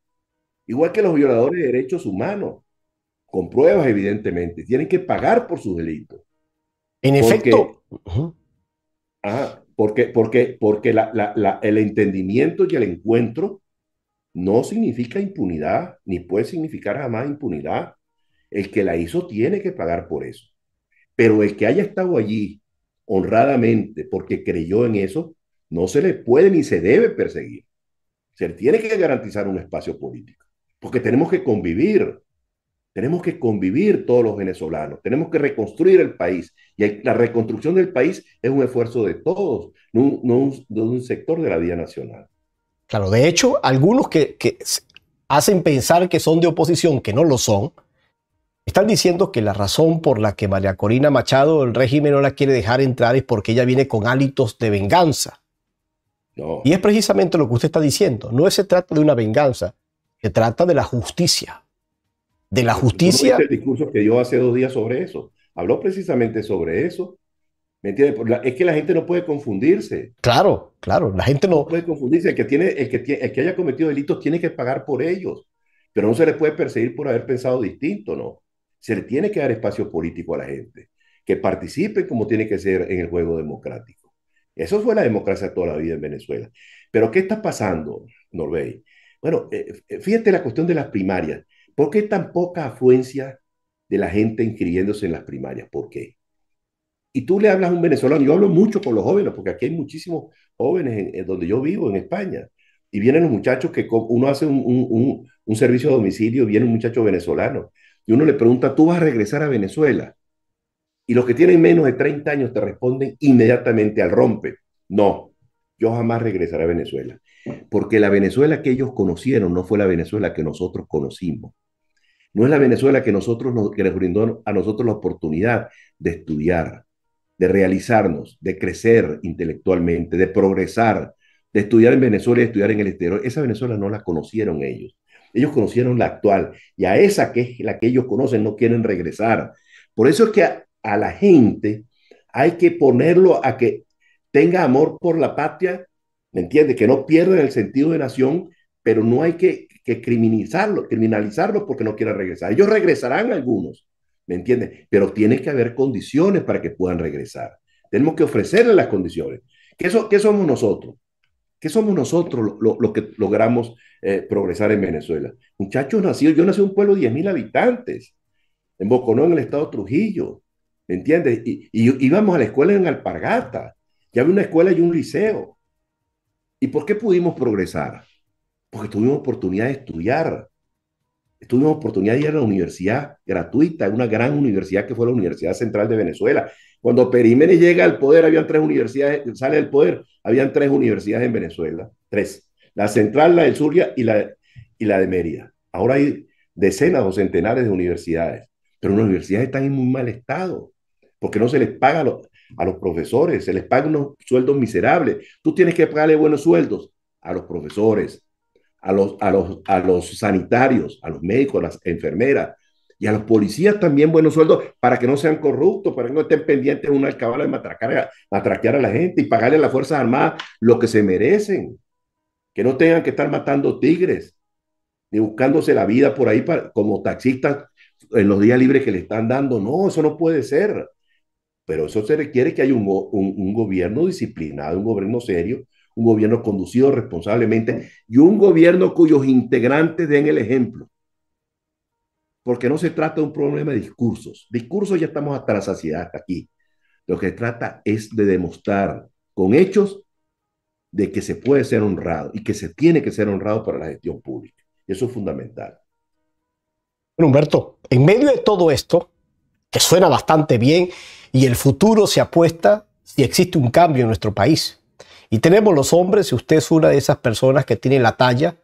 [SPEAKER 2] Igual que los violadores de derechos humanos, con pruebas evidentemente, tienen que pagar por sus delitos. En efecto. porque, porque, porque el entendimiento y el encuentro no significa impunidad, ni puede significar jamás impunidad. El que la hizo tiene que pagar por eso. Pero el que haya estado allí honradamente porque creyó en eso, no se le puede ni se debe perseguir. Se le tiene que garantizar un espacio político, porque tenemos que convivir, tenemos que convivir todos los venezolanos, tenemos que reconstruir el país. Y la reconstrucción del país es un esfuerzo de todos, no, de un sector de la vida nacional.
[SPEAKER 1] Claro, de hecho, algunos que, que hacen pensar que son de oposición, que no lo son, están diciendo que la razón por la que María Corina Machado el régimen no la quiere dejar entrar es porque ella viene con hálitos de venganza. No. Y es precisamente lo que usted está diciendo. No se trata de una venganza, se trata de la justicia. De
[SPEAKER 2] la justicia. el discurso que yo hace dos días sobre eso. Habló precisamente sobre eso. ¿Me entiende? Es que la gente no puede confundirse. Claro, claro, la gente no... puede confundirse. El que, tiene, el, que tiene, el que haya cometido delitos tiene que pagar por ellos, pero no se le puede perseguir por haber pensado distinto, ¿no? Se le tiene que dar espacio político a la gente, que participe como tiene que ser en el juego democrático. Eso fue la democracia toda la vida en Venezuela. Pero ¿qué está pasando, Norvey? Bueno, eh, eh, fíjate la cuestión de las primarias. ¿Por qué tan poca afluencia de la gente inscribiéndose en las primarias? ¿Por qué? Y tú le hablas a un venezolano, yo hablo mucho con los jóvenes, porque aquí hay muchísimos jóvenes en, donde yo vivo, en España, y vienen los muchachos que uno hace un, servicio a domicilio, viene un muchacho venezolano, y uno le pregunta, ¿tú vas a regresar a Venezuela? Y los que tienen menos de 30 años te responden inmediatamente al rompe, no, yo jamás regresaré a Venezuela, porque la Venezuela que ellos conocieron no fue la Venezuela que nosotros conocimos. No es la Venezuela que, nosotros nos, que les brindó a nosotros la oportunidad de estudiar, de realizarnos, de crecer intelectualmente, de progresar, de estudiar en Venezuela y de estudiar en el exterior. Esa Venezuela no la conocieron ellos. Ellos conocieron la actual y a esa que es la que ellos conocen no quieren regresar. Por eso es que a, la gente hay que ponerlo a que tenga amor por la patria, ¿me entiende? Que no pierda el sentido de nación, pero no hay que, que criminalizarlo, criminalizarlo porque no quiera regresar. Ellos regresarán algunos, ¿me entiende? Pero tiene que haber condiciones para que puedan regresar. Tenemos que ofrecerle las condiciones. ¿Qué, qué somos nosotros? ¿Qué somos nosotros los que logramos eh, progresar en Venezuela? Muchachos nacidos, yo nací en un pueblo de 10.000 habitantes, en Boconó, en el estado Trujillo, ¿me entiendes? Y, y, íbamos a la escuela en Alpargata, ya había una escuela y un liceo. ¿Y por qué pudimos progresar? Porque tuvimos oportunidad de estudiar, tuvimos oportunidad de ir a la universidad gratuita, una gran universidad que fue la Universidad Central de Venezuela, cuando Perímenes llega al poder, habían tres universidades, sale del poder, habían tres universidades en Venezuela, tres. La central, la de Surya y la, y la de Mérida. Ahora hay decenas o centenares de universidades, pero las universidades están en muy mal estado, porque no se les paga a los, profesores, se les pagan unos sueldos miserables. Tú tienes que pagarle buenos sueldos a los profesores, a los, a los, a los sanitarios, a los médicos, a las enfermeras, y a los policías también buenos sueldos para que no sean corruptos, para que no estén pendientes de una alcabala de matraquear a la gente y pagarle a las Fuerzas Armadas lo que se merecen. Que no tengan que estar matando tigres ni buscándose la vida por ahí como taxistas en los días libres que le están dando. No, eso no puede ser. Pero eso se requiere que haya un, un gobierno disciplinado, un gobierno serio, un gobierno conducido responsablemente y un gobierno cuyos integrantes den el ejemplo porque no se trata de un problema de discursos. Discursos ya estamos hasta la saciedad, hasta aquí. Lo que se trata es de demostrar con hechos de que se puede ser honrado y que se tiene que ser honrado para la gestión pública. Eso es fundamental. Bueno, Humberto,
[SPEAKER 1] en medio de todo esto, que suena bastante bien y el futuro se apuesta si existe un cambio en nuestro país. Y tenemos los hombres, si usted es una de esas personas que tiene la talla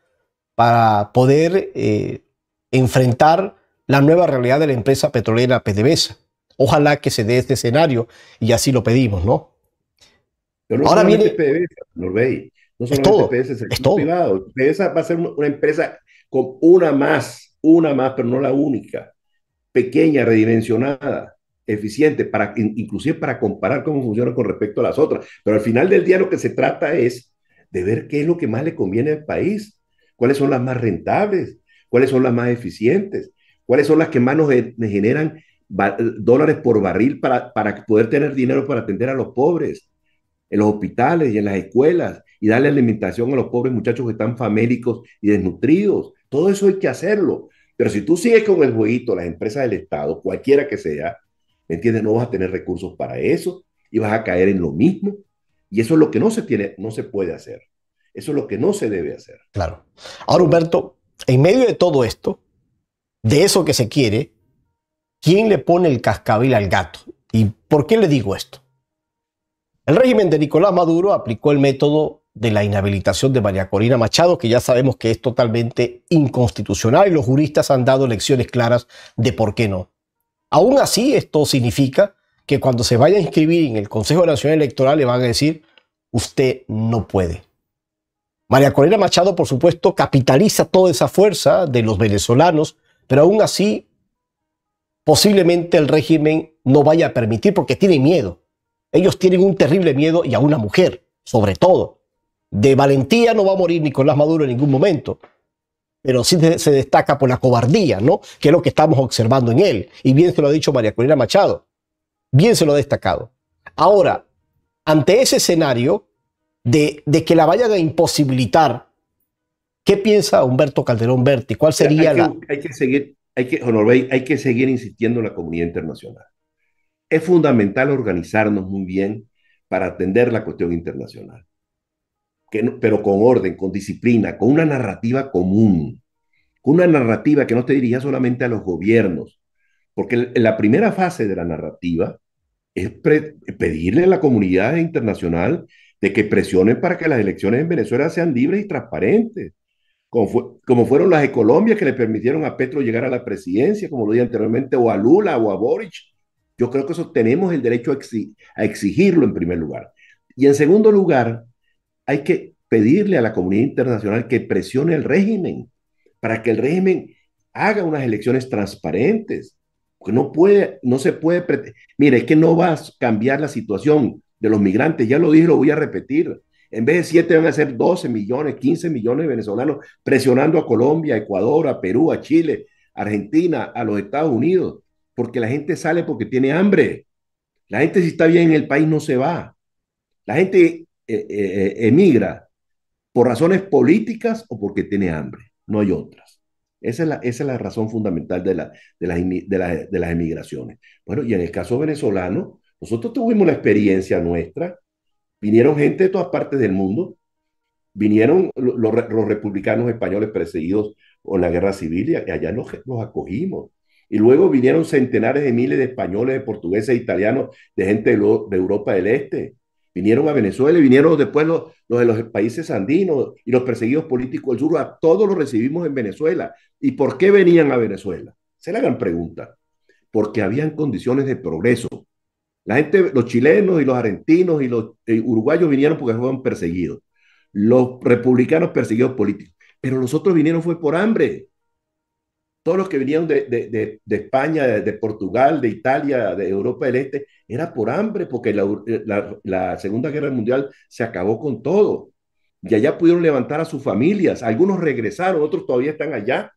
[SPEAKER 1] para poder eh, enfrentar la nueva realidad de la empresa petrolera PDVSA. Ojalá que se dé este escenario y así lo pedimos, ¿no?
[SPEAKER 2] Pero Ahora viene PDVSA, no es PDVSA, es el PDVSA va a ser una empresa con una más, una más, pero no la única, pequeña, redimensionada, eficiente, para, inclusive para comparar cómo funciona con respecto a las otras. Pero al final del día lo que se trata es de ver qué es lo que más le conviene al país, cuáles son las más rentables, cuáles son las más eficientes, ¿Cuáles son las que más nos eh, generan eh, dólares por barril para, para poder tener dinero para atender a los pobres en los hospitales y en las escuelas y darle alimentación a los pobres muchachos que están famélicos y desnutridos? Todo eso hay que hacerlo. Pero si tú sigues con el jueguito, las empresas del Estado, cualquiera que sea, ¿me entiendes? No vas a tener recursos para eso y vas a caer en lo mismo. Y eso es lo que no se tiene, no se puede hacer. Eso es lo que no se debe hacer. Claro. Ahora, Humberto, en medio de todo esto, de eso que se
[SPEAKER 1] quiere, ¿quién le pone el cascabel al gato? ¿Y por qué le digo esto? El régimen de Nicolás Maduro aplicó el método de la inhabilitación de María Corina Machado, que ya sabemos que es totalmente inconstitucional y los juristas han dado lecciones claras de por qué no. Aún así, esto significa que cuando se vaya a inscribir en el Consejo Nacional Electoral le van a decir, usted no puede. María Corina Machado, por supuesto, capitaliza toda esa fuerza de los venezolanos pero aún así, posiblemente el régimen no vaya a permitir porque tiene miedo. Ellos tienen un terrible miedo y a una mujer, sobre todo. De valentía no va a morir Nicolás Maduro en ningún momento, pero sí se destaca por la cobardía, ¿no? Que es lo que estamos observando en él. Y bien se lo ha dicho María Corina Machado. Bien se lo ha destacado. Ahora, ante ese escenario de, de que la vayan a imposibilitar ¿Qué piensa Humberto Calderón Berti? ¿Cuál sería la...?
[SPEAKER 2] hay que seguir, hay que, hay que seguir insistiendo en la comunidad internacional. Es fundamental organizarnos muy bien para atender la cuestión internacional, que pero con orden, con disciplina, con una narrativa común, con una narrativa que no te dirija solamente a los gobiernos, porque la primera fase de la narrativa es pedirle a la comunidad internacional de que presionen para que las elecciones en Venezuela sean libres y transparentes como, fueron las de Colombia que le permitieron a Petro llegar a la presidencia, como lo dije anteriormente, o a Lula o a Boric. Yo creo que eso tenemos el derecho a, exigirlo en primer lugar. Y en segundo lugar, hay que pedirle a la comunidad internacional que presione al régimen para que el régimen haga unas elecciones transparentes. Porque no puede, no se puede. Mire, es que no va a cambiar la situación de los migrantes. Ya lo dije, lo voy a repetir. En vez de 7 van a ser 12 millones, 15 millones de venezolanos presionando a Colombia, Ecuador, a Perú, a Chile, Argentina, a los Estados Unidos, porque la gente sale porque tiene hambre. La gente si está bien en el país no se va. La gente eh, eh, eh, emigra por razones políticas o porque tiene hambre, no hay otras. Esa es la, razón fundamental de, las, emigraciones. Bueno, y en el caso venezolano, nosotros tuvimos la experiencia nuestra Vinieron gente de todas partes del mundo. Vinieron los, republicanos españoles perseguidos por la guerra civil y allá los, acogimos. Y luego vinieron centenares de miles de españoles, de portugueses, italianos, de gente de, Europa del Este. Vinieron a Venezuela y vinieron después los, los, de los países andinos y los perseguidos políticos del sur. A todos los recibimos en Venezuela. ¿Y por qué venían a Venezuela? Se la gran pregunta. Porque habían condiciones de progreso, la gente, los chilenos y los argentinos y los eh, uruguayos vinieron porque fueron perseguidos. Los republicanos perseguidos políticos. Pero los otros vinieron fue por hambre. Todos los que vinieron de, España, de, Portugal, de Italia, de Europa del Este, era por hambre, porque eh, la, la Segunda Guerra Mundial se acabó con todo. Y allá pudieron levantar a sus familias. Algunos regresaron, otros todavía están allá.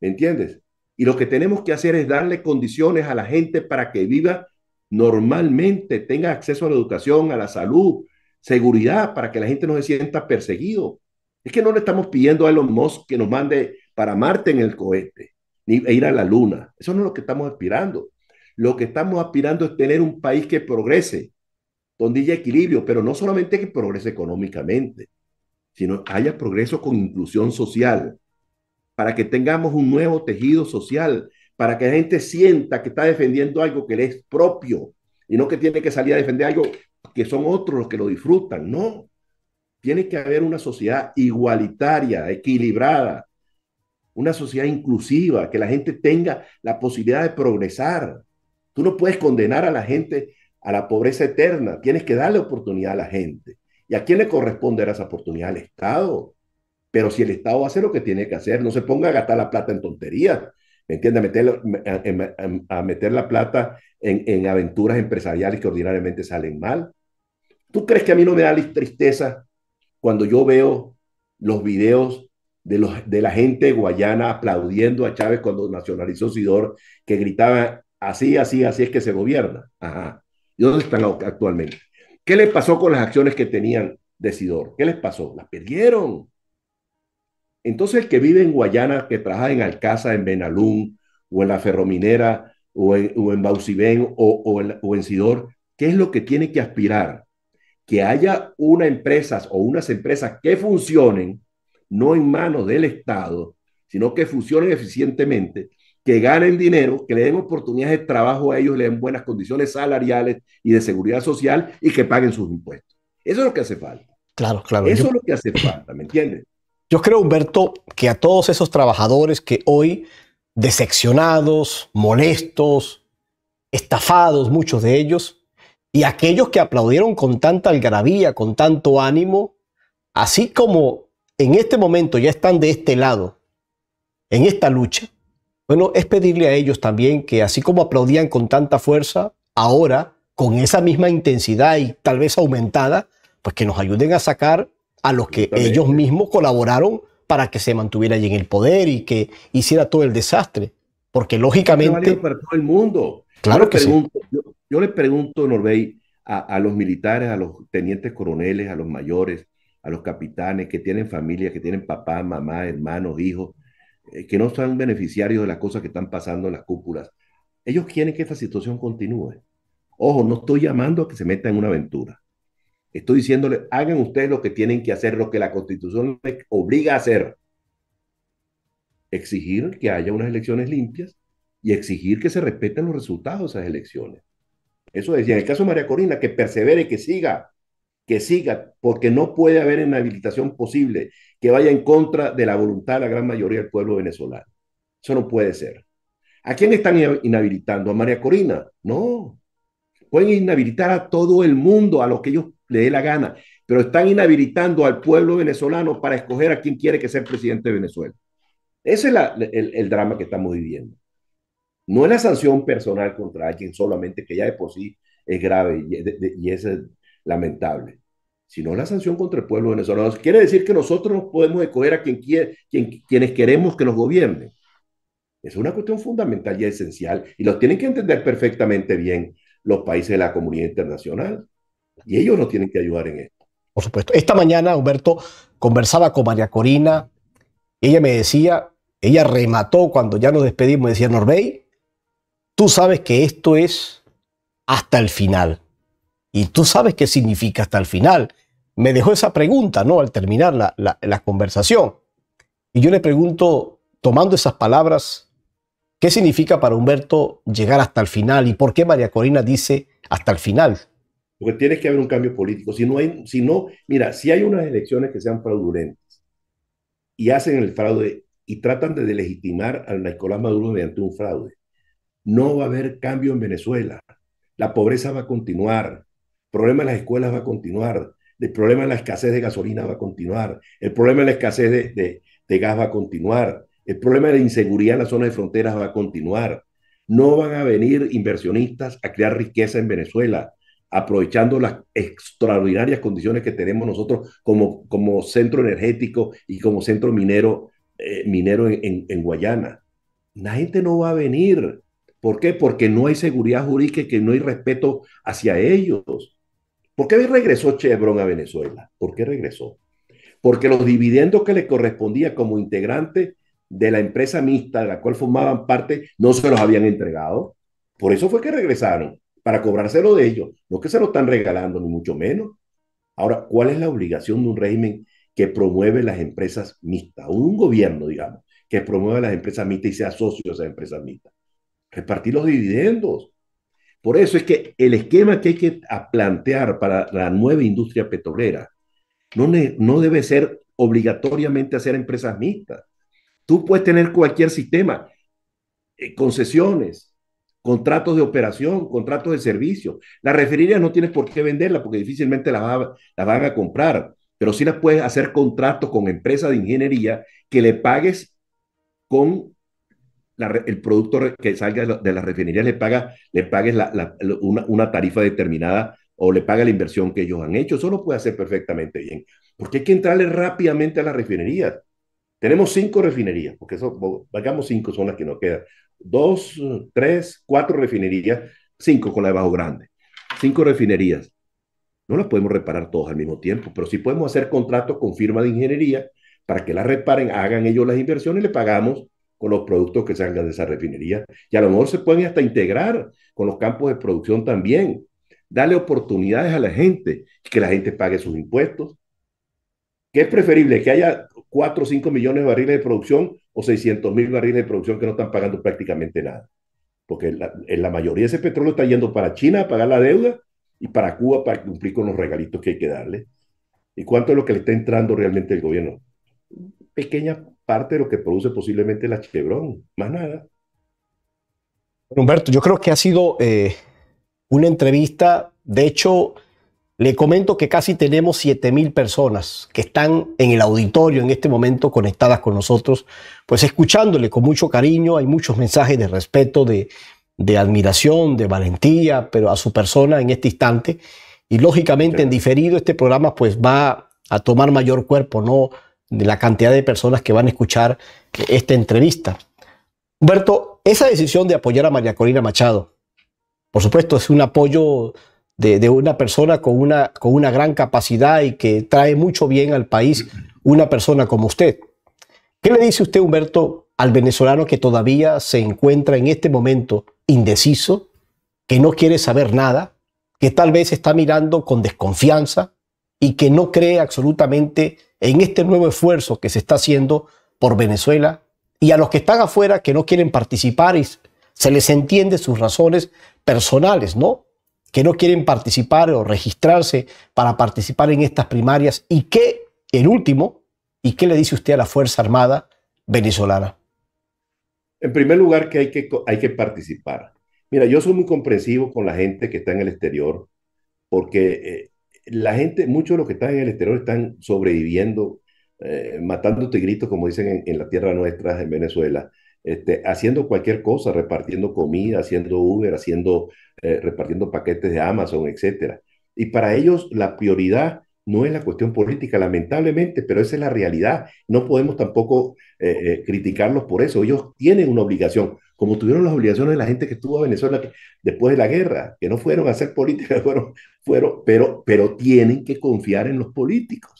[SPEAKER 2] ¿Me entiendes? Y lo que tenemos que hacer es darle condiciones a la gente para que viva normalmente tenga acceso a la educación, a la salud, seguridad, para que la gente no se sienta perseguido. Es que no le estamos pidiendo a Elon Musk que nos mande para Marte en el cohete, ni e ir a la Luna. Eso no es lo que estamos aspirando. Lo que estamos aspirando es tener un país que progrese, donde haya equilibrio, pero no solamente que progrese económicamente, sino haya progreso con inclusión social, para que tengamos un nuevo tejido social para que la gente sienta que está defendiendo algo que le es propio y no que tiene que salir a defender algo que son otros los que lo disfrutan. No, tiene que haber una sociedad igualitaria, equilibrada, una sociedad inclusiva, que la gente tenga la posibilidad de progresar. Tú no puedes condenar a la gente a la pobreza eterna, tienes que darle oportunidad a la gente. ¿Y a quién le corresponderá esa oportunidad? Al Estado. Pero si el Estado hace lo que tiene que hacer, no se ponga a gastar la plata en tonterías, ¿Me entiendes? A meter, la plata en, aventuras empresariales que ordinariamente salen mal. ¿Tú crees que a mí no me da tristeza cuando yo veo los videos de, los, de la gente guayana aplaudiendo a Chávez cuando nacionalizó Sidor, que gritaba, así, así, así es que se gobierna? Ajá. ¿Y dónde están actualmente? ¿Qué les pasó con las acciones que tenían de Sidor? ¿Qué les pasó? Las perdieron. Entonces el que vive en Guayana, que trabaja en Alcázar, en Benalún, o en la Ferrominera, o en, o o, en, Sidor, ¿qué es lo que tiene que aspirar? Que haya una empresa o unas empresas que funcionen, no en manos del Estado, sino que funcionen eficientemente, que ganen dinero, que le den oportunidades de trabajo a ellos, le den buenas condiciones salariales y de seguridad social y que paguen sus impuestos. Eso es lo que hace falta.
[SPEAKER 1] Claro, claro. Eso es lo que hace
[SPEAKER 2] falta, ¿me entiendes?
[SPEAKER 1] Yo creo, Humberto, que a todos esos trabajadores que hoy, decepcionados, molestos, estafados, muchos de ellos, y aquellos que aplaudieron con tanta algarabía, con tanto ánimo, así como en este momento ya están de este lado, en esta lucha, bueno, es pedirle a ellos también que así como aplaudían con tanta fuerza, ahora, con esa misma intensidad y tal vez aumentada, pues que nos ayuden a sacar a los que ellos mismos colaboraron para que se mantuviera allí en el poder y que hiciera todo el desastre. Porque lógicamente...
[SPEAKER 2] para todo el mundo. Claro yo que pregunto, Yo, le pregunto, Norbey, a, los militares, a los tenientes coroneles, a los mayores, a los capitanes que tienen familia, que tienen papá, mamá, hermanos, hijos, eh, que no son beneficiarios de las cosas que están pasando en las cúpulas. Ellos quieren que esta situación continúe. Ojo, no estoy llamando a que se meta en una aventura. Estoy diciéndole, hagan ustedes lo que tienen que hacer, lo que la constitución les obliga a hacer. Exigir que haya unas elecciones limpias y exigir que se respeten los resultados de esas elecciones. Eso decía, en el caso de María Corina, que persevere, que siga, que siga, porque no puede haber inhabilitación posible que vaya en contra de la voluntad de la gran mayoría del pueblo venezolano. Eso no puede ser. ¿A quién están inhabilitando? ¿A María Corina? No. Pueden inhabilitar a todo el mundo, a los que ellos le dé la gana, pero están inhabilitando al pueblo venezolano para escoger a quien quiere que sea presidente de Venezuela. Ese es el, drama que estamos viviendo. No es la sanción personal contra alguien solamente, que ya de por sí es grave y, es eh, lamentable, sino la sanción contra el pueblo venezolano. Quiere decir que nosotros podemos escoger a quien quiere, quienes queremos que nos gobiernen. Es una cuestión fundamental y esencial, y lo tienen que entender perfectamente bien los países de la comunidad internacional. Y ellos no tienen que ayudar en esto.
[SPEAKER 1] Por supuesto. Esta mañana, Humberto, conversaba con María Corina. Ella me decía, ella remató cuando ya nos despedimos, decía Norbey, tú sabes que esto es hasta el final. Y tú sabes qué significa hasta el final. Me dejó esa pregunta, ¿no? Al terminar la, la conversación. Y yo le pregunto, tomando esas palabras, ¿qué significa para Humberto llegar hasta el final? ¿Y por qué María Corina dice hasta el final?
[SPEAKER 2] porque tiene que haber un cambio político. Si no hay, si no, mira, si hay unas elecciones que sean fraudulentas y hacen el fraude y tratan de delegitimar a Nicolás Maduro mediante un fraude, no va a haber cambio en Venezuela. La pobreza va a continuar, el problema de las escuelas va a continuar, el problema de la escasez de gasolina va a continuar, el problema de la escasez de, de, gas va a continuar, el problema de la inseguridad en la zona de fronteras va a continuar. No van a venir inversionistas a crear riqueza en Venezuela aprovechando las extraordinarias condiciones que tenemos nosotros como, como centro energético y como centro minero, eh, minero en, Guayana. La gente no va a venir. ¿Por qué? Porque no hay seguridad jurídica y que no hay respeto hacia ellos. ¿Por qué regresó Chevron a Venezuela? ¿Por qué regresó? Porque los dividendos que le correspondía como integrante de la empresa mixta de la cual formaban parte no se los habían entregado. Por eso fue que regresaron para cobrárselo de ellos, no que se lo están regalando, ni mucho menos. Ahora, ¿cuál es la obligación de un régimen que promueve las empresas mixtas, un gobierno, digamos, que promueve las empresas mixtas y sea socio de esas empresas mixtas? Repartir los dividendos. Por eso es que el esquema que hay que plantear para la nueva industria petrolera no, debe ser obligatoriamente hacer empresas mixtas. Tú puedes tener cualquier sistema, eh, concesiones, contratos de operación, contratos de servicio. Las refinerías no tienes por qué venderlas porque difícilmente las, van a comprar, pero sí las puedes hacer contratos con empresas de ingeniería que le pagues con el producto que salga de las refinerías, le, paga, le pagues una, tarifa determinada o le paga la inversión que ellos han hecho. Eso lo puede hacer perfectamente bien, porque hay que entrarle rápidamente a las refinerías. Tenemos cinco refinerías, porque eso, vagamos cinco son las que nos quedan dos, tres, cuatro refinerías, cinco con la de Bajo Grande, cinco refinerías. No las podemos reparar todas al mismo tiempo, pero sí podemos hacer contratos con firma de ingeniería para que las reparen, hagan ellos las inversiones y le pagamos con los productos que salgan de esa refinería. Y a lo mejor se pueden hasta integrar con los campos de producción también. Darle oportunidades a la gente, que la gente pague sus impuestos. Que es preferible que haya cuatro o cinco millones de barriles de producción o 600 mil barriles de producción que no están pagando prácticamente nada. Porque la, en la mayoría de ese petróleo está yendo para China a pagar la deuda y para Cuba para cumplir con los regalitos que hay que darle. ¿Y cuánto es lo que le está entrando realmente el gobierno? Pequeña parte de lo que produce posiblemente la Chevron, más nada.
[SPEAKER 1] Humberto, yo creo que ha sido eh, una entrevista, de hecho, le comento que casi tenemos 7.000 personas que están en el auditorio en este momento conectadas con nosotros, pues escuchándole con mucho cariño, hay muchos mensajes de respeto, de, admiración, de valentía, pero a su persona en este instante. Y lógicamente en diferido este programa pues va a tomar mayor cuerpo, ¿no? De la cantidad de personas que van a escuchar esta entrevista. Humberto, esa decisión de apoyar a María Corina Machado, por supuesto, es un apoyo de, una persona con una, con una gran capacidad y que trae mucho bien al país, una persona como usted. ¿Qué le dice usted, Humberto, al venezolano que todavía se encuentra en este momento indeciso, que no quiere saber nada, que tal vez está mirando con desconfianza y que no cree absolutamente en este nuevo esfuerzo que se está haciendo por Venezuela? Y a los que están afuera que no quieren participar y se les entiende sus razones personales, ¿no? que no quieren participar o registrarse para participar en estas primarias y qué, el último, y qué le dice usted a la Fuerza Armada venezolana.
[SPEAKER 2] En primer lugar, que hay que, hay que participar. Mira, yo soy muy comprensivo con la gente que está en el exterior, porque eh, la gente, muchos de los que están en el exterior están sobreviviendo, eh, matando tigritos, como dicen en, la tierra nuestra, en Venezuela, este, haciendo cualquier cosa, repartiendo comida, haciendo Uber, haciendo, eh, repartiendo paquetes de Amazon, etc. Y para ellos la prioridad no es la cuestión política, lamentablemente, pero esa es la realidad. No podemos tampoco eh, eh, criticarlos por eso. Ellos tienen una obligación, como tuvieron las obligaciones de la gente que estuvo a Venezuela después de la guerra, que no fueron a hacer política, fueron, pero, pero tienen que confiar en los políticos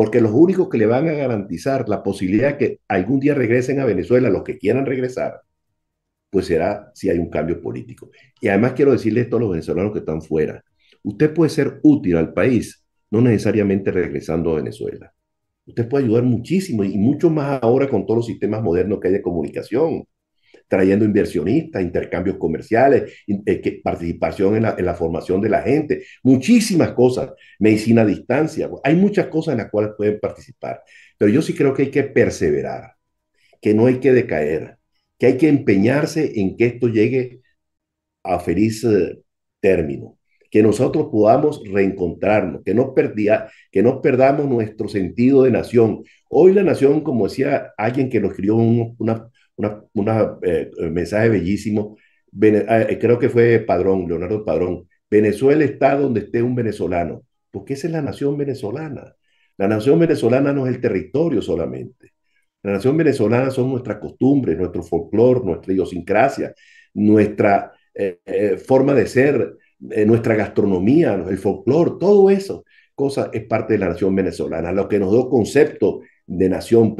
[SPEAKER 2] porque los únicos que le van a garantizar la posibilidad de que algún día regresen a Venezuela los que quieran regresar, pues será si hay un cambio político. Y además quiero decirle esto a los venezolanos que están fuera. Usted puede ser útil al país, no necesariamente regresando a Venezuela. Usted puede ayudar muchísimo y mucho más ahora con todos los sistemas modernos que hay de comunicación trayendo inversionistas, intercambios comerciales, eh, que, participación en la, formación de la gente, muchísimas cosas, medicina a distancia, hay muchas cosas en las cuales pueden participar, pero yo sí creo que hay que perseverar, que no hay que decaer, que hay que empeñarse en que esto llegue a feliz eh, término, que nosotros podamos reencontrarnos, que no, perdía, que no perdamos nuestro sentido de nación. Hoy la nación, como decía alguien que nos escribió una un eh, eh, mensaje bellísimo, eh, creo que fue Padrón, Leonardo Padrón. Venezuela está donde esté un venezolano, porque esa es la nación venezolana. La nación venezolana no es el territorio solamente. La nación venezolana son nuestras costumbres, nuestro folclor, nuestra idiosincrasia, nuestra forma de ser, nuestra gastronomía, el folclor, todo eso cosa es parte de la nación venezolana, lo que nos dio concepto de nación,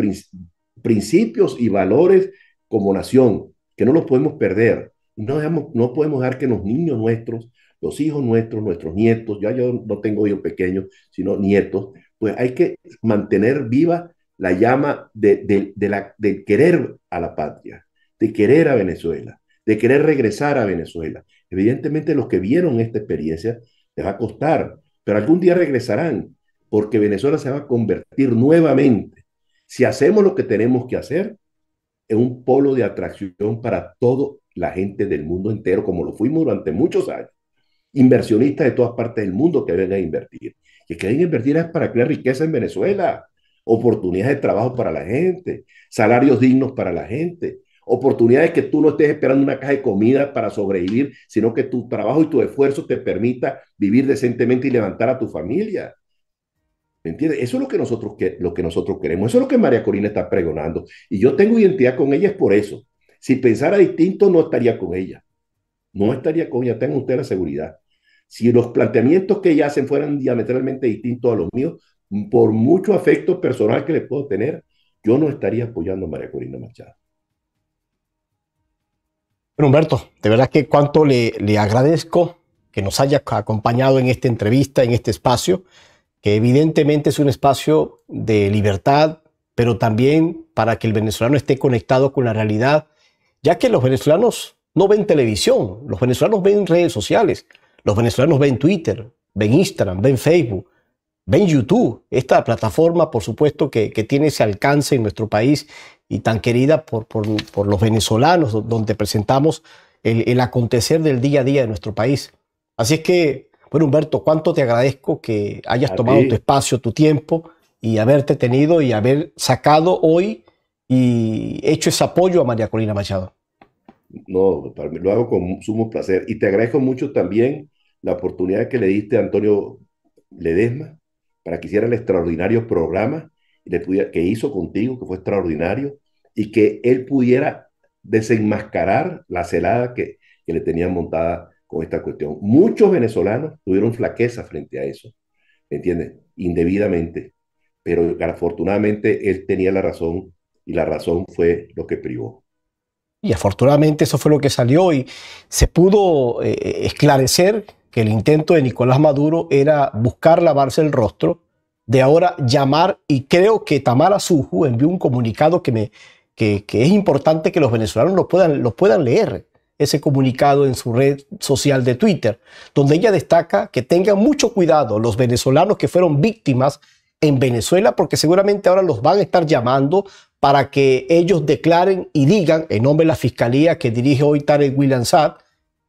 [SPEAKER 2] principios y valores como nación, que no los podemos perder. No, no podemos dejar que los niños nuestros, los hijos nuestros, nuestros nietos, ya yo no tengo hijos pequeños, sino nietos, pues hay que mantener viva la llama de, querer a la patria, de querer a Venezuela, de querer regresar a Venezuela. Evidentemente los que vieron esta experiencia les va a costar, pero algún día regresarán, porque Venezuela se va a convertir nuevamente, si hacemos lo que tenemos que hacer, es un polo de atracción para toda la gente del mundo entero, como lo fuimos durante muchos años. Inversionistas de todas partes del mundo que vengan a invertir. Que a invertir es para crear riqueza en Venezuela, oportunidades de trabajo para la gente, salarios dignos para la gente, oportunidades que tú no estés esperando una caja de comida para sobrevivir, sino que tu trabajo y tu esfuerzo te permita vivir decentemente y levantar a tu familia. ¿Me entiendes? Eso es lo que, nosotros que, lo que nosotros queremos. Eso es lo que María Corina está pregonando. Y yo tengo identidad con ella es por eso. Si pensara distinto, no estaría con ella. No estaría con ella. tenga usted la seguridad. Si los planteamientos que ella hacen fueran diametralmente distintos a los míos, por mucho afecto personal que le puedo tener, yo no estaría apoyando a María Corina Machado. Bueno
[SPEAKER 1] Humberto, de verdad que cuánto le, le agradezco que nos haya acompañado en esta entrevista, en este espacio que evidentemente es un espacio de libertad, pero también para que el venezolano esté conectado con la realidad, ya que los venezolanos no ven televisión, los venezolanos ven redes sociales, los venezolanos ven Twitter, ven Instagram, ven Facebook, ven YouTube, esta plataforma por supuesto que, que tiene ese alcance en nuestro país y tan querida por, por, por los venezolanos, donde presentamos el, el acontecer del día a día de nuestro país. Así es que bueno, Humberto, cuánto te agradezco que hayas tomado tu espacio, tu tiempo y haberte tenido y haber sacado hoy y hecho ese apoyo a María Corina Machado.
[SPEAKER 2] No, para mí lo hago con sumo placer y te agradezco mucho también la oportunidad que le diste a Antonio Ledesma para que hiciera el extraordinario programa que hizo contigo, que fue extraordinario, y que él pudiera desenmascarar la celada que, que le tenían montada con esta cuestión. Muchos venezolanos tuvieron flaqueza frente a eso, ¿me entiendes? Indebidamente, pero afortunadamente él tenía la razón y la razón fue lo que privó.
[SPEAKER 1] Y afortunadamente eso fue lo que salió y se pudo eh, eh, esclarecer que el intento de Nicolás Maduro era buscar lavarse el rostro, de ahora llamar, y creo que Tamara Suju envió un comunicado que, me, es importante que los venezolanos lo puedan, lo puedan leer ese comunicado en su red social de Twitter, donde ella destaca que tengan mucho cuidado los venezolanos que fueron víctimas en Venezuela, porque seguramente ahora los van a estar llamando para que ellos declaren y digan, en nombre de la fiscalía que dirige hoy Tarek William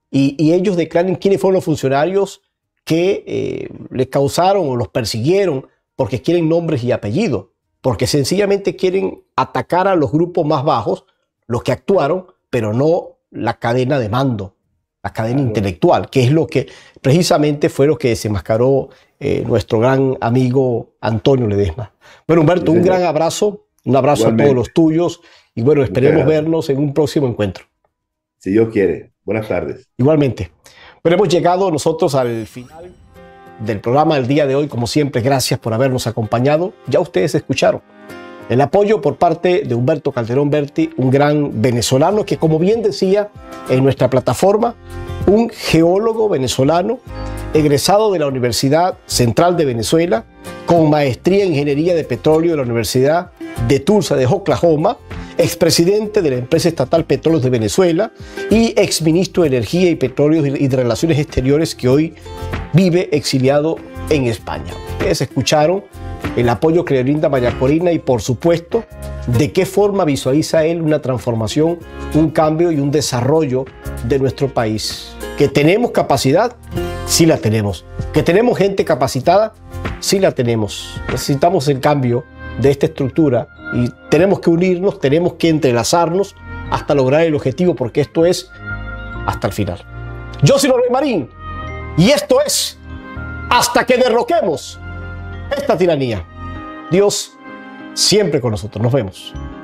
[SPEAKER 1] y, ellos declaren quiénes fueron los funcionarios que eh, les causaron o los persiguieron, porque quieren nombres y apellidos, porque sencillamente quieren atacar a los grupos más bajos, los que actuaron, pero no la cadena de mando, la cadena intelectual, que es lo que precisamente fue lo que desenmascaró eh, nuestro gran amigo Antonio Ledesma. Bueno, Humberto, un gran abrazo, un abrazo a todos los tuyos y bueno, esperemos vernos en un próximo encuentro. Si Dios quiere. Buenas tardes. Igualmente. Pero hemos llegado nosotros al final del programa del día de hoy. Como siempre, gracias por habernos acompañado. Ya ustedes escucharon el apoyo por parte de Humberto Calderón Berti, un gran venezolano que, como bien decía en nuestra plataforma, un geólogo venezolano egresado de la Universidad Central de Venezuela, con maestría en ingeniería de petróleo de la Universidad de Tulsa de Oklahoma, expresidente de la empresa estatal Petróleos de Venezuela y exministro de Energía y Petróleo y de Relaciones Exteriores que hoy vive exiliado en España. Ustedes escucharon el apoyo que le brinda Mayacorina y por supuesto de qué forma visualiza él una transformación, un cambio y un desarrollo de nuestro país. Que tenemos capacidad, sí la tenemos. Que tenemos gente capacitada, sí la tenemos. Necesitamos el cambio de esta estructura y tenemos que unirnos, tenemos que entrelazarnos hasta lograr el objetivo porque esto es hasta el final. Yo soy Norbert Marín y esto es hasta que derroquemos esta tiranía. Dios siempre con nosotros. Nos vemos.